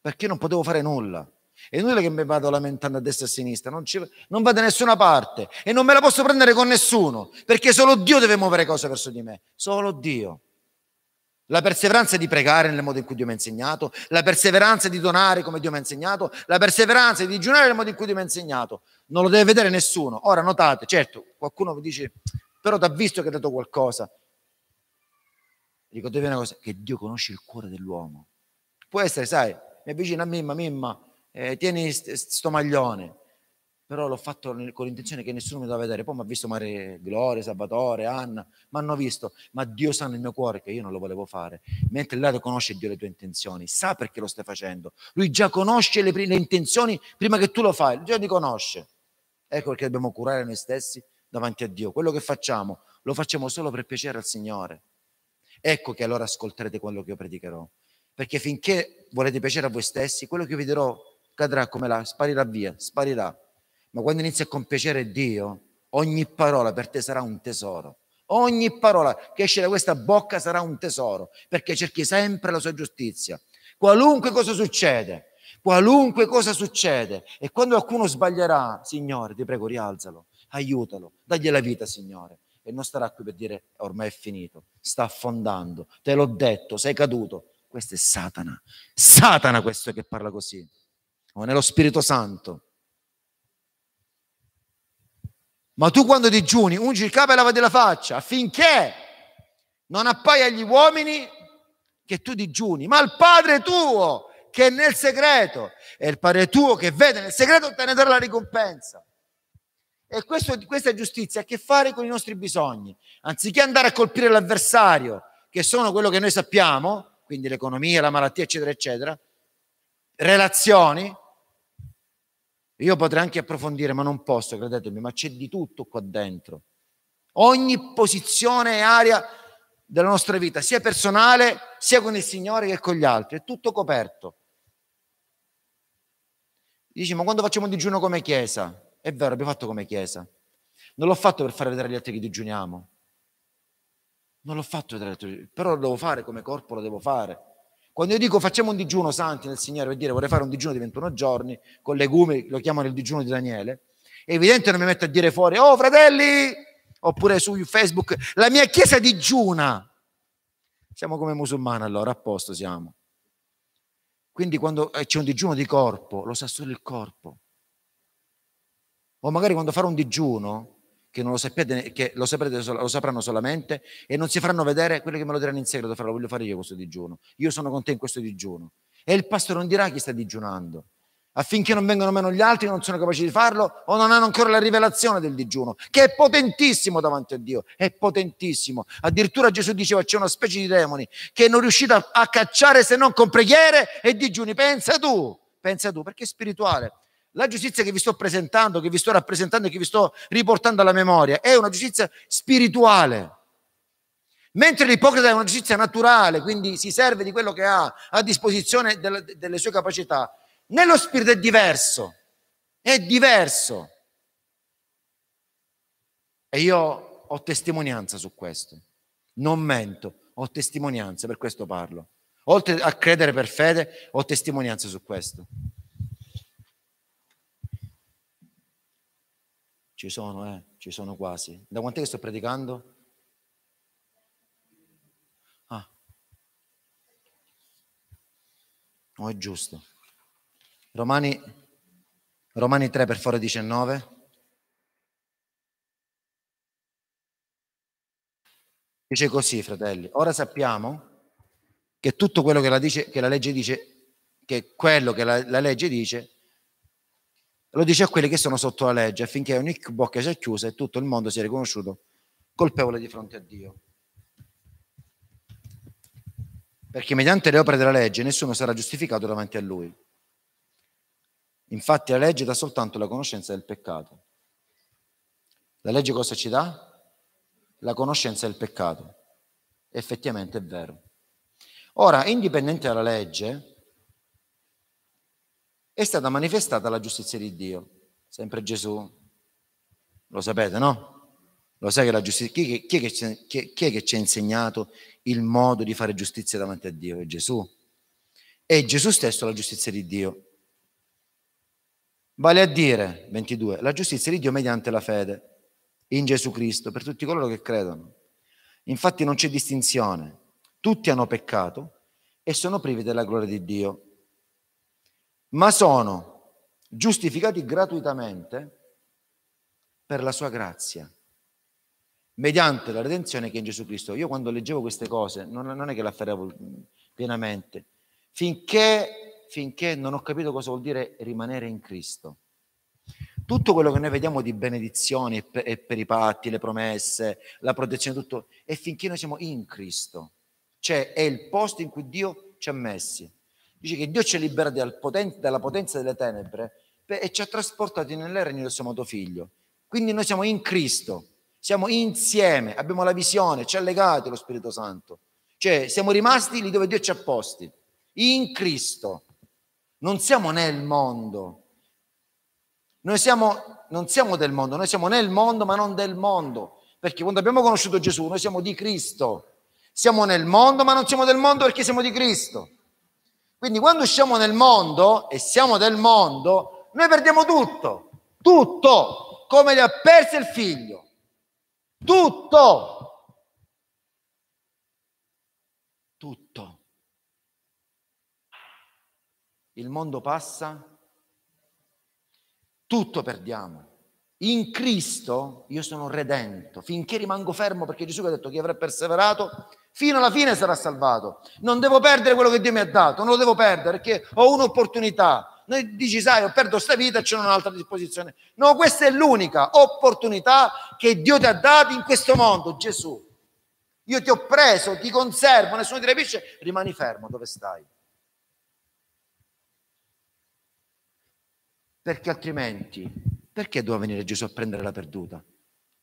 perché non potevo fare nulla. È inutile che mi vado lamentando a destra e a sinistra, non, ci, non vado da nessuna parte e non me la posso prendere con nessuno, perché solo Dio deve muovere cose verso di me, solo Dio. La perseveranza di pregare nel modo in cui Dio mi ha insegnato, la perseveranza di donare come Dio mi ha insegnato, la perseveranza di digiunare nel modo in cui Dio mi ha insegnato. Non lo deve vedere nessuno. Ora notate, certo, qualcuno vi dice, però ti ha visto che ha dato qualcosa ricordatevi una cosa, che Dio conosce il cuore dell'uomo. Può essere, sai, mi avvicino a Mimma, Mimma, eh, tieni st- sto maglione, però l'ho fatto con l'intenzione che nessuno mi doveva vedere. Poi mi ha visto Maria Gloria, Salvatore, Anna, mi hanno visto, ma Dio sa nel mio cuore che io non lo volevo fare. Mentre l'altro conosce Dio le tue intenzioni, sa perché lo stai facendo. Lui già conosce le, le intenzioni prima che tu lo fai, già li conosce. Ecco perché dobbiamo curare noi stessi davanti a Dio. Quello che facciamo lo facciamo solo per piacere al Signore ecco che allora ascolterete quello che io predicherò. Perché finché volete piacere a voi stessi, quello che vi dirò cadrà come là, sparirà via, sparirà. Ma quando inizi a compiacere Dio, ogni parola per te sarà un tesoro. Ogni parola che esce da questa bocca sarà un tesoro, perché cerchi sempre la sua giustizia. Qualunque cosa succede, qualunque cosa succede, e quando qualcuno sbaglierà, Signore, ti prego, rialzalo, aiutalo, dagli la vita, Signore e non starà qui per dire ormai è finito, sta affondando, te l'ho detto, sei caduto. Questo è Satana. Satana questo che parla così. o nello Spirito Santo. Ma tu quando digiuni, ungi il capo e lavati la faccia affinché non appaia agli uomini che tu digiuni, ma al Padre tuo che è nel segreto. E il Padre tuo che vede nel segreto te ne darà la ricompensa. E questo, questa giustizia ha a che fare con i nostri bisogni. Anziché andare a colpire l'avversario, che sono quello che noi sappiamo, quindi l'economia, la malattia, eccetera, eccetera, relazioni, io potrei anche approfondire, ma non posso, credetemi, ma c'è di tutto qua dentro. Ogni posizione e area della nostra vita, sia personale, sia con il Signore che con gli altri, è tutto coperto. Dici, ma quando facciamo digiuno come Chiesa? È vero, abbiamo fatto come Chiesa. Non l'ho fatto per fare vedere agli altri che digiuniamo. Non l'ho fatto vedere agli altri, però lo devo fare come corpo, lo devo fare. Quando io dico facciamo un digiuno santi nel Signore, per dire vorrei fare un digiuno di 21 giorni, con legumi, lo chiamano il digiuno di Daniele, è evidente non mi metto a dire fuori, oh fratelli, oppure su Facebook, la mia chiesa digiuna. Siamo come musulmani allora, a posto siamo. Quindi quando eh, c'è un digiuno di corpo, lo sa solo il corpo. O magari quando farò un digiuno, che non lo sapete, che lo, saprete, lo sapranno solamente, e non si faranno vedere quelli che me lo diranno in segreto, farò, lo voglio fare io questo digiuno. Io sono con te in questo digiuno. E il pastore non dirà chi sta digiunando affinché non vengano meno gli altri che non sono capaci di farlo o non hanno ancora la rivelazione del digiuno, che è potentissimo davanti a Dio, è potentissimo. Addirittura Gesù diceva c'è una specie di demoni che non riuscite a, a cacciare se non con preghiere e digiuni. Pensa tu, pensa tu, perché è spirituale. La giustizia che vi sto presentando, che vi sto rappresentando e che vi sto riportando alla memoria è una giustizia spirituale. Mentre l'ipocrita è una giustizia naturale, quindi si serve di quello che ha a disposizione delle, delle sue capacità, nello spirito è diverso, è diverso. E io ho testimonianza su questo, non mento, ho testimonianza, per questo parlo. Oltre a credere per fede, ho testimonianza su questo. Ci sono, eh? Ci sono quasi. Da quant'è che sto predicando? Ah. No, è giusto. Romani, Romani 3 per fare 19. Dice così, fratelli. Ora sappiamo che tutto quello che la, dice, che la legge dice, che quello che la, la legge dice lo dice a quelli che sono sotto la legge, affinché ogni bocca sia chiusa e tutto il mondo sia riconosciuto colpevole di fronte a Dio. Perché mediante le opere della legge nessuno sarà giustificato davanti a Lui. Infatti la legge dà soltanto la conoscenza del peccato. La legge cosa ci dà? La conoscenza del peccato. Effettivamente è vero. Ora, indipendente dalla legge, è stata manifestata la giustizia di Dio, sempre Gesù. Lo sapete, no? Lo sai che la giustizia... Chi, chi, chi, chi, chi è che ci ha insegnato il modo di fare giustizia davanti a Dio? È Gesù. È Gesù stesso la giustizia di Dio. Vale a dire, 22, la giustizia di Dio mediante la fede in Gesù Cristo per tutti coloro che credono. Infatti non c'è distinzione, tutti hanno peccato e sono privi della gloria di Dio ma sono giustificati gratuitamente per la sua grazia, mediante la redenzione che è in Gesù Cristo. Io quando leggevo queste cose non, non è che le afferravo pienamente, finché, finché non ho capito cosa vuol dire rimanere in Cristo. Tutto quello che noi vediamo di benedizioni e, per, i patti, le promesse, la protezione, tutto, è finché noi siamo in Cristo. Cioè è il posto in cui Dio ci ha messi. Dice che Dio ci ha liberati dal poten- dalla potenza delle tenebre e ci ha trasportati nel regno del suo amato figlio. Quindi noi siamo in Cristo, siamo insieme, abbiamo la visione, ci ha legati lo Spirito Santo. Cioè siamo rimasti lì dove Dio ci ha posti, in Cristo. Non siamo nel mondo. Noi siamo, non siamo del mondo, noi siamo nel mondo ma non del mondo. Perché quando abbiamo conosciuto Gesù noi siamo di Cristo. Siamo nel mondo ma non siamo del mondo perché siamo di Cristo. Quindi quando usciamo nel mondo e siamo del mondo, noi perdiamo tutto, tutto, come le ha perse il figlio, tutto, tutto. Il mondo passa, tutto perdiamo. In Cristo io sono redento, finché rimango fermo perché Gesù ha detto che avrà perseverato fino alla fine sarà salvato. Non devo perdere quello che Dio mi ha dato, non lo devo perdere perché ho un'opportunità. Noi dici, sai, ho perdo questa vita e c'è un'altra a disposizione. No, questa è l'unica opportunità che Dio ti ha dato in questo mondo, Gesù. Io ti ho preso, ti conservo, nessuno ti rapisce, rimani fermo dove stai. Perché altrimenti, perché doveva venire Gesù a prendere la perduta?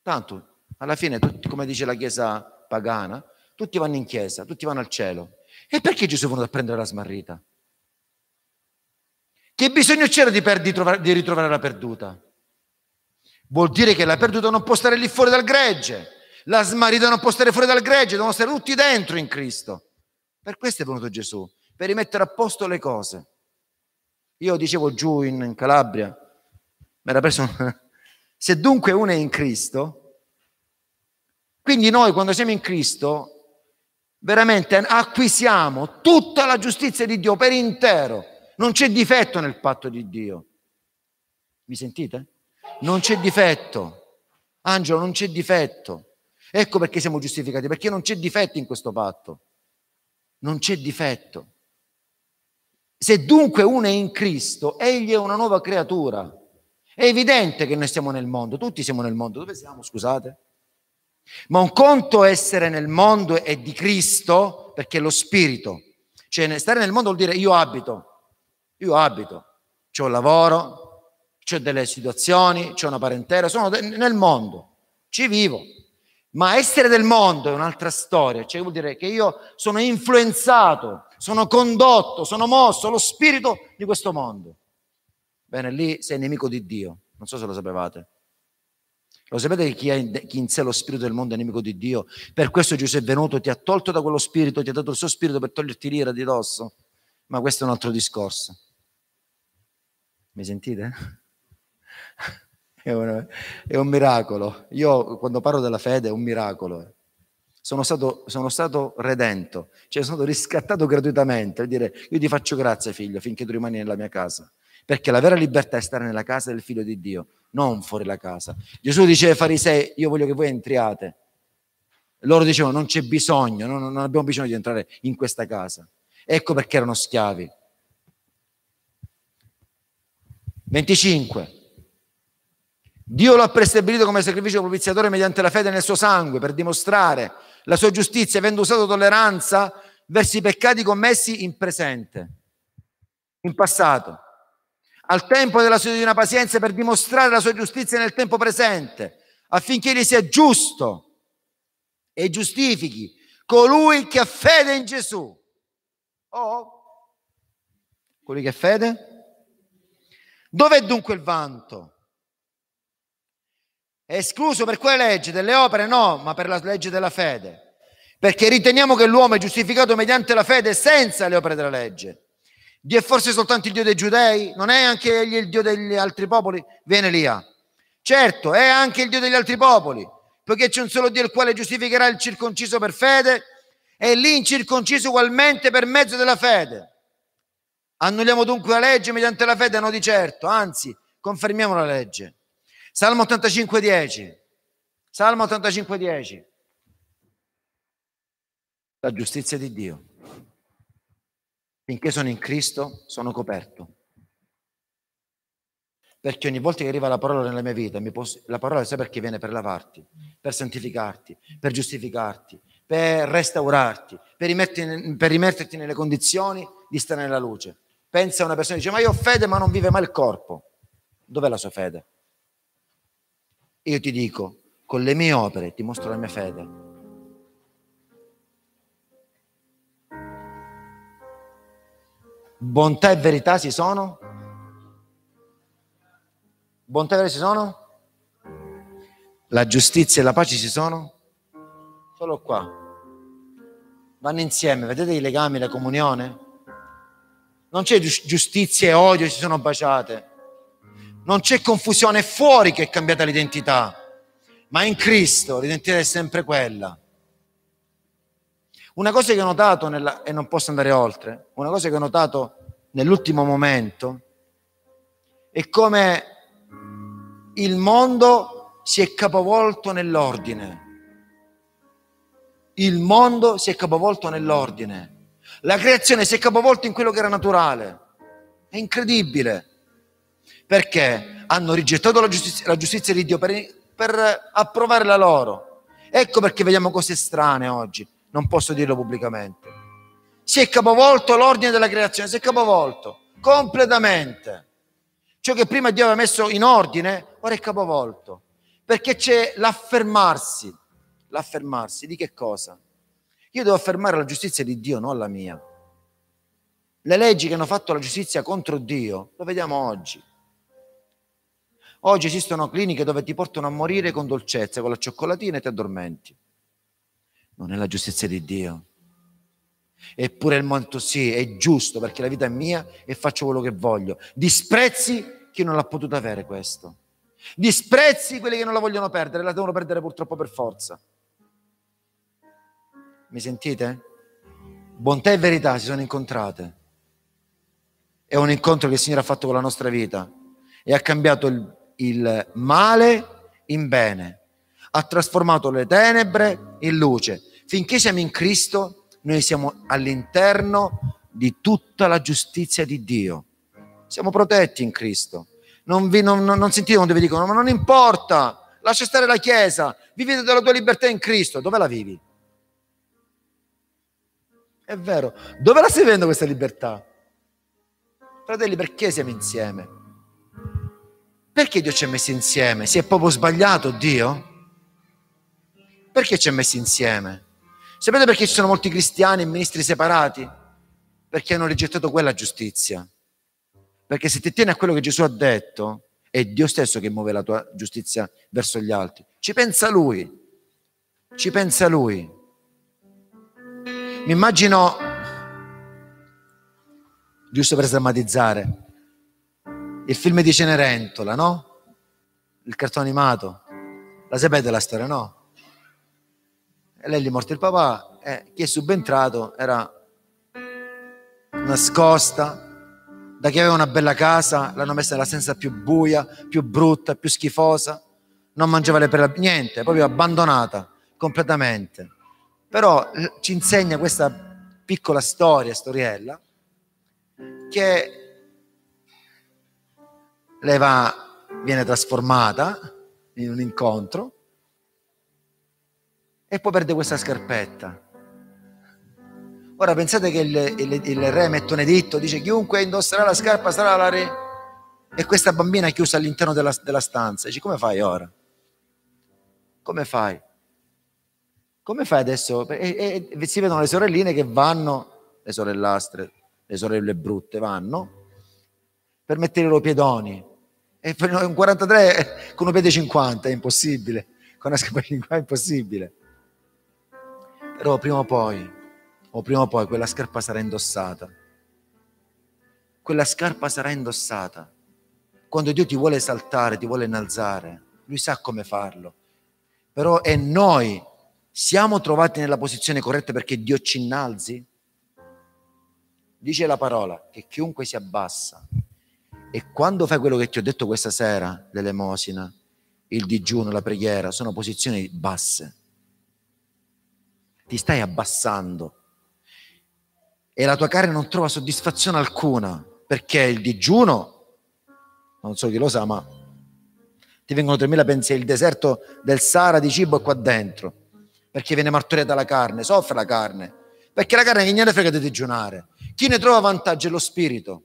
Tanto, alla fine, come dice la Chiesa pagana, tutti vanno in chiesa, tutti vanno al cielo. E perché Gesù è venuto a prendere la smarrita? Che bisogno c'era di, per, di, trovare, di ritrovare la perduta? Vuol dire che la perduta non può stare lì fuori dal gregge, la smarrita non può stare fuori dal gregge, devono stare tutti dentro in Cristo. Per questo è venuto Gesù, per rimettere a posto le cose. Io dicevo giù in, in Calabria, mi era preso se dunque uno è in Cristo, quindi noi quando siamo in Cristo veramente acquisiamo tutta la giustizia di Dio per intero. Non c'è difetto nel patto di Dio. Mi sentite? Non c'è difetto. Angelo, non c'è difetto. Ecco perché siamo giustificati, perché non c'è difetto in questo patto. Non c'è difetto. Se dunque uno è in Cristo, egli è una nuova creatura. È evidente che noi siamo nel mondo, tutti siamo nel mondo. Dove siamo, scusate? Ma un conto è essere nel mondo e di Cristo, perché è lo spirito. Cioè stare nel mondo vuol dire io abito, io abito, c'ho lavoro, c'ho delle situazioni, c'ho una parentela, sono nel mondo, ci vivo. Ma essere del mondo è un'altra storia, cioè vuol dire che io sono influenzato, sono condotto, sono mosso, lo spirito di questo mondo. Bene, lì sei nemico di Dio, non so se lo sapevate. Lo sapete chi ha in sé lo spirito del mondo è nemico di Dio? Per questo Gesù è venuto, ti ha tolto da quello spirito, ti ha dato il suo spirito per toglierti l'ira di dosso. Ma questo è un altro discorso. Mi sentite? È un, è un miracolo. Io quando parlo della fede è un miracolo. Sono stato, sono stato, redento, cioè sono stato riscattato gratuitamente. Dire, io ti faccio grazie figlio finché tu rimani nella mia casa perché la vera libertà è stare nella casa del figlio di Dio, non fuori la casa. Gesù dice ai farisei, io voglio che voi entriate. Loro dicevano, non c'è bisogno, non, non abbiamo bisogno di entrare in questa casa. Ecco perché erano schiavi. 25. Dio lo ha prestabilito come sacrificio propiziatore mediante la fede nel suo sangue per dimostrare la sua giustizia, avendo usato tolleranza verso i peccati commessi in presente, in passato al tempo della sua divina pazienza per dimostrare la sua giustizia nel tempo presente, affinché egli sia giusto e giustifichi colui che ha fede in Gesù. Oh, colui che ha fede? Dov'è dunque il vanto? È escluso per quale legge? Delle opere? No, ma per la legge della fede. Perché riteniamo che l'uomo è giustificato mediante la fede senza le opere della legge. Dio è forse soltanto il Dio dei giudei? Non è anche egli il Dio degli altri popoli? Viene lì. Ah. Certo, è anche il Dio degli altri popoli, poiché c'è un solo Dio il quale giustificherà il circonciso per fede e l'incirconciso ugualmente per mezzo della fede. Annulliamo dunque la legge mediante la fede? No, di certo, anzi, confermiamo la legge. Salmo 85,10. Salmo 85,10. La giustizia di Dio. Finché sono in Cristo sono coperto. Perché ogni volta che arriva la parola nella mia vita, mi posso, la parola sai perché viene per lavarti, per santificarti, per giustificarti, per restaurarti, per rimetterti, per rimetterti nelle condizioni di stare nella luce. Pensa a una persona che dice ma io ho fede ma non vive mai il corpo. Dov'è la sua fede? Io ti dico, con le mie opere ti mostro la mia fede Bontà e verità si sono? Bontà e verità si sono? La giustizia e la pace si sono? Solo qua. Vanno insieme, vedete i legami, la comunione? Non c'è giustizia e odio, si sono baciate. Non c'è confusione, è fuori che è cambiata l'identità, ma in Cristo l'identità è sempre quella. Una cosa che ho notato, nella, e non posso andare oltre, una cosa che ho notato nell'ultimo momento è come il mondo si è capovolto nell'ordine. Il mondo si è capovolto nell'ordine. La creazione si è capovolta in quello che era naturale. È incredibile. Perché hanno rigettato la giustizia, la giustizia di Dio per, per approvare la loro. Ecco perché vediamo cose strane oggi non posso dirlo pubblicamente. Si è capovolto l'ordine della creazione, si è capovolto completamente. Ciò che prima Dio aveva messo in ordine, ora è capovolto, perché c'è l'affermarsi, l'affermarsi di che cosa? Io devo affermare la giustizia di Dio, non la mia. Le leggi che hanno fatto la giustizia contro Dio, lo vediamo oggi. Oggi esistono cliniche dove ti portano a morire con dolcezza, con la cioccolatina e ti addormenti non è la giustizia di Dio. Eppure il mondo sì, è giusto perché la vita è mia e faccio quello che voglio. Disprezzi chi non l'ha potuto avere questo. Disprezzi quelli che non la vogliono perdere, la devono perdere purtroppo per forza. Mi sentite? Bontà e verità si sono incontrate. È un incontro che il Signore ha fatto con la nostra vita e ha cambiato il, il male in bene, ha trasformato le tenebre in luce Finché siamo in Cristo, noi siamo all'interno di tutta la giustizia di Dio. Siamo protetti in Cristo. Non, vi, non, non, sentite quando vi dicono, ma non importa, lascia stare la Chiesa, vivete della tua libertà in Cristo. Dove la vivi? È vero. Dove la stai vivendo questa libertà? Fratelli, perché siamo insieme? Perché Dio ci ha messi insieme? Si è proprio sbagliato Dio? Perché ci ha messi insieme? Sapete perché ci sono molti cristiani e ministri separati? Perché hanno rigettato quella giustizia. Perché se ti tieni a quello che Gesù ha detto, è Dio stesso che muove la tua giustizia verso gli altri. Ci pensa Lui. Ci pensa Lui. Mi immagino, giusto per drammatizzare, il film di Cenerentola, no? Il cartone animato. La sapete la storia, no? e lei gli è morto il papà e chi è subentrato era nascosta da chi aveva una bella casa, l'hanno messa nella stanza più buia, più brutta, più schifosa, non mangiava le perle, niente, proprio abbandonata completamente. Però eh, ci insegna questa piccola storia, storiella, che lei va, viene trasformata in un incontro e poi perde questa scarpetta. Ora pensate che il, il, il re editto, dice chiunque indosserà la scarpa sarà la re e questa bambina è chiusa all'interno della, della stanza. Dice come fai ora? Come fai? Come fai adesso? E, e, e si vedono le sorelline che vanno, le sorellastre, le sorelle brutte vanno per mettere i loro piedoni. E per un 43 con un piede 50 è impossibile, con una scarpa 50 è impossibile. Però prima o poi, o prima o poi, quella scarpa sarà indossata. Quella scarpa sarà indossata. Quando Dio ti vuole saltare, ti vuole innalzare, Lui sa come farlo. Però è noi siamo trovati nella posizione corretta perché Dio ci innalzi? Dice la parola che chiunque si abbassa e quando fai quello che ti ho detto questa sera, l'elemosina, il digiuno, la preghiera, sono posizioni basse ti stai abbassando e la tua carne non trova soddisfazione alcuna perché il digiuno, non so chi lo sa, ma ti vengono 3.000 pensieri, il deserto del Sahara di cibo è qua dentro perché viene martoriata la carne, soffre la carne, perché la carne che gliene frega di digiunare. Chi ne trova vantaggio è lo spirito.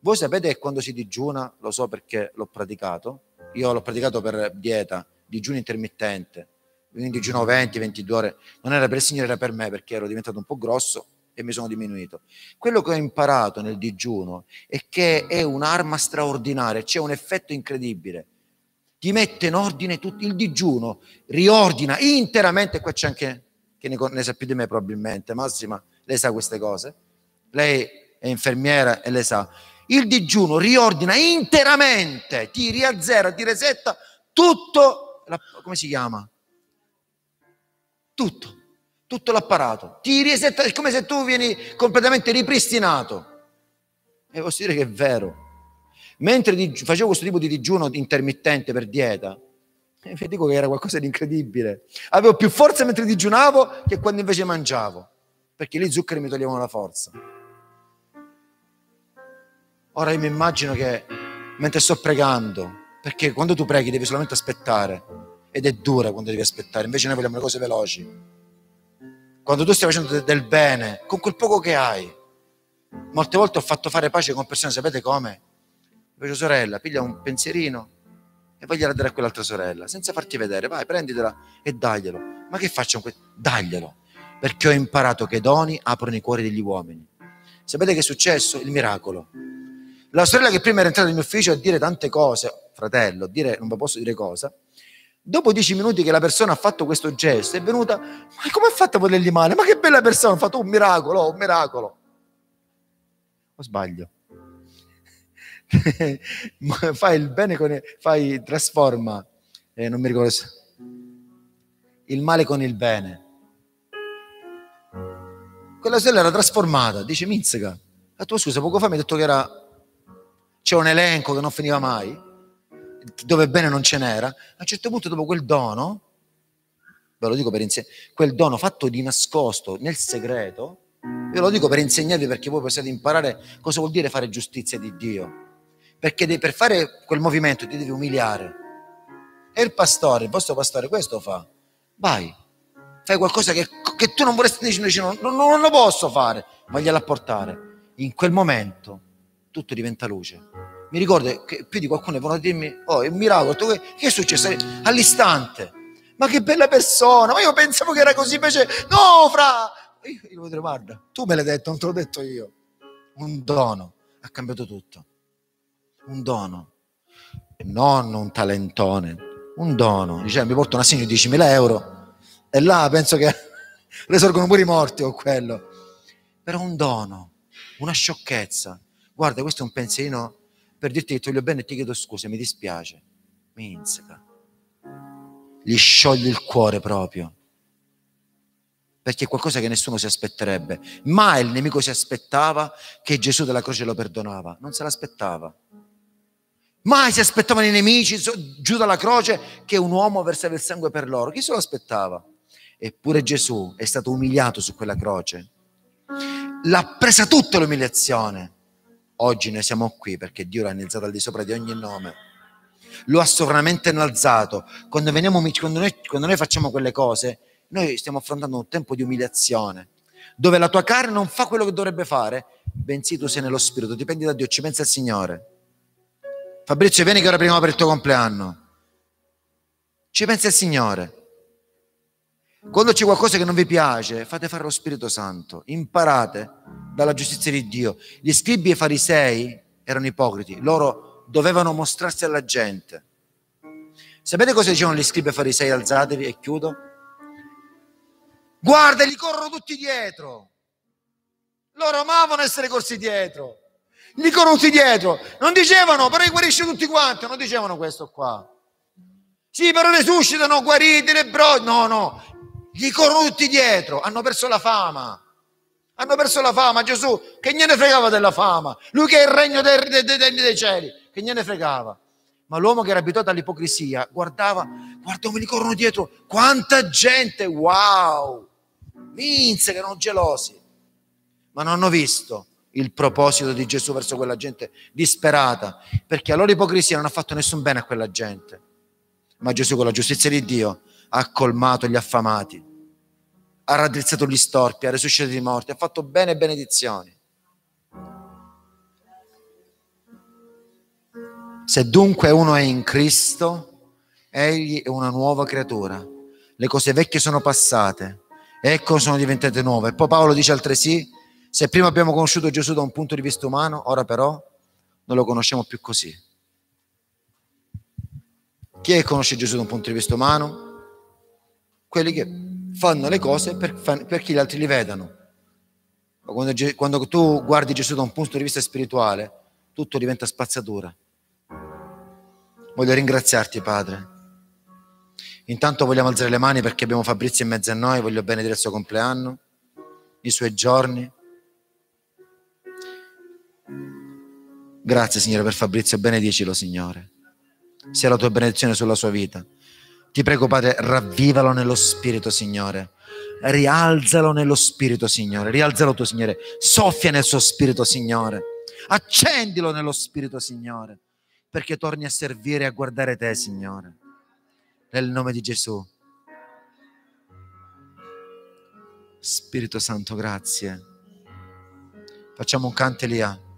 Voi sapete che quando si digiuna, lo so perché l'ho praticato, io l'ho praticato per dieta, digiuno intermittente, quindi no, 20, 22 ore. Non era per il Signore, era per me perché ero diventato un po' grosso e mi sono diminuito. Quello che ho imparato nel digiuno è che è un'arma straordinaria, c'è un effetto incredibile. Ti mette in ordine tutto il digiuno, riordina interamente, qua c'è anche che ne, ne sa più di me probabilmente, Massima, lei sa queste cose, lei è infermiera e le sa. Il digiuno riordina interamente, ti riazzera, ti resetta tutto, la, come si chiama? tutto, tutto l'apparato. Ti risetta, è come se tu vieni completamente ripristinato. E posso dire che è vero. Mentre facevo questo tipo di digiuno intermittente per dieta, eh, vi dico che era qualcosa di incredibile. Avevo più forza mentre digiunavo che quando invece mangiavo, perché lì i zuccheri mi toglievano la forza. Ora io mi immagino che mentre sto pregando, perché quando tu preghi devi solamente aspettare, ed è dura quando devi aspettare, invece noi vogliamo le cose veloci. Quando tu stai facendo del bene, con quel poco che hai, molte volte ho fatto fare pace con persone, sapete come? Invece sorella, piglia un pensierino e vagliela dare a quell'altra sorella, senza farti vedere, vai, prenditela e daglielo. Ma che faccio con questo? Daglielo, perché ho imparato che i doni aprono i cuori degli uomini. Sapete che è successo? Il miracolo. La sorella che prima era entrata in ufficio a dire tante cose, fratello, dire, non posso dire cosa, Dopo dieci minuti che la persona ha fatto questo gesto, è venuta, ma come ha fatto a volergli male? Ma che bella persona, ha fatto un miracolo, un miracolo. O sbaglio? fai il bene, con, il, fai, trasforma, eh, non mi ricordo se, il male con il bene. Quella sorella era trasformata, dice Minzega. La tua scusa, poco fa mi ha detto che era, c'è un elenco che non finiva mai dove bene non ce n'era, a un certo punto dopo quel dono, ve lo dico per insegnare, quel dono fatto di nascosto, nel segreto, ve lo dico per insegnarvi perché voi possiate imparare cosa vuol dire fare giustizia di Dio. Perché de- per fare quel movimento ti devi umiliare. E il pastore, il vostro pastore, questo fa. Vai, fai qualcosa che, che tu non vorresti dire, non, non, non lo posso fare, ma gliela portare. In quel momento tutto diventa luce mi ricordo che più di qualcuno è venuto a dirmi, oh, è un miracolo, che, che è successo? All'istante, ma che bella persona, ma io pensavo che era così, invece, no, fra, io, io lo direi, guarda, tu me l'hai detto, non te l'ho detto io, un dono, ha cambiato tutto, un dono, non un talentone, un dono, dice, eh, mi porto un assegno di 10.000 euro, e là penso che risorgono pure i morti con quello, però un dono, una sciocchezza, guarda, questo è un pensierino per dirti che ti voglio bene e ti chiedo scusa, mi dispiace. Minzica. Gli sciogli il cuore proprio. Perché è qualcosa che nessuno si aspetterebbe. Mai il nemico si aspettava che Gesù dalla croce lo perdonava. Non se l'aspettava. Mai si aspettavano i nemici giù dalla croce che un uomo versava il sangue per loro. Chi se lo aspettava? Eppure Gesù è stato umiliato su quella croce. L'ha presa tutta l'umiliazione Oggi noi siamo qui perché Dio l'ha innalzato al di sopra di ogni nome. Lo ha sovranamente innalzato. Quando, veniamo, quando, noi, quando noi facciamo quelle cose, noi stiamo affrontando un tempo di umiliazione, dove la tua carne non fa quello che dovrebbe fare, bensì tu sei nello spirito, dipendi da Dio, ci pensa il Signore. Fabrizio, vieni che ora prima per il tuo compleanno. Ci pensa il Signore. Quando c'è qualcosa che non vi piace, fate fare lo Spirito Santo, imparate dalla giustizia di Dio. Gli scribi e i farisei erano ipocriti, loro dovevano mostrarsi alla gente. Sapete cosa dicevano gli scribi e i farisei? Alzatevi e chiudo. Guarda, li corrono tutti dietro. Loro amavano essere corsi dietro. Li corrono tutti dietro. Non dicevano, però guarisce tutti quanti. Non dicevano questo qua. Sì, però resuscitano, guarite, le bro... No, no. Gli corrono tutti dietro. Hanno perso la fama hanno perso la fama, Gesù, che gliene fregava della fama. Lui che è il regno dei, dei, dei, dei cieli, che gliene fregava. Ma l'uomo che era abituato all'ipocrisia guardava, guarda come li corrono dietro, quanta gente, wow! Minze che erano gelosi, ma non hanno visto il proposito di Gesù verso quella gente disperata, perché la loro ipocrisia non ha fatto nessun bene a quella gente. Ma Gesù con la giustizia di Dio ha colmato gli affamati ha raddrizzato gli storpi, ha risuscitato i morti, ha fatto bene e benedizioni. Se dunque uno è in Cristo, egli è una nuova creatura. Le cose vecchie sono passate, ecco sono diventate nuove. E poi Paolo dice altresì, se prima abbiamo conosciuto Gesù da un punto di vista umano, ora però non lo conosciamo più così. Chi è che conosce Gesù da un punto di vista umano? Quelli che fanno le cose per, perché gli altri li vedano. Quando, quando tu guardi Gesù da un punto di vista spirituale, tutto diventa spazzatura. Voglio ringraziarti, Padre. Intanto vogliamo alzare le mani perché abbiamo Fabrizio in mezzo a noi, voglio benedire il suo compleanno, i suoi giorni. Grazie Signore per Fabrizio, benedicilo Signore. Sia la tua benedizione sulla sua vita. Ti prego, Padre, ravvivalo nello Spirito, Signore. Rialzalo nello Spirito, Signore. Rialzalo tu, Signore. Soffia nel suo Spirito, Signore. Accendilo nello Spirito, Signore. Perché torni a servire e a guardare te, Signore. Nel nome di Gesù. Spirito Santo, grazie. Facciamo un canto Elia.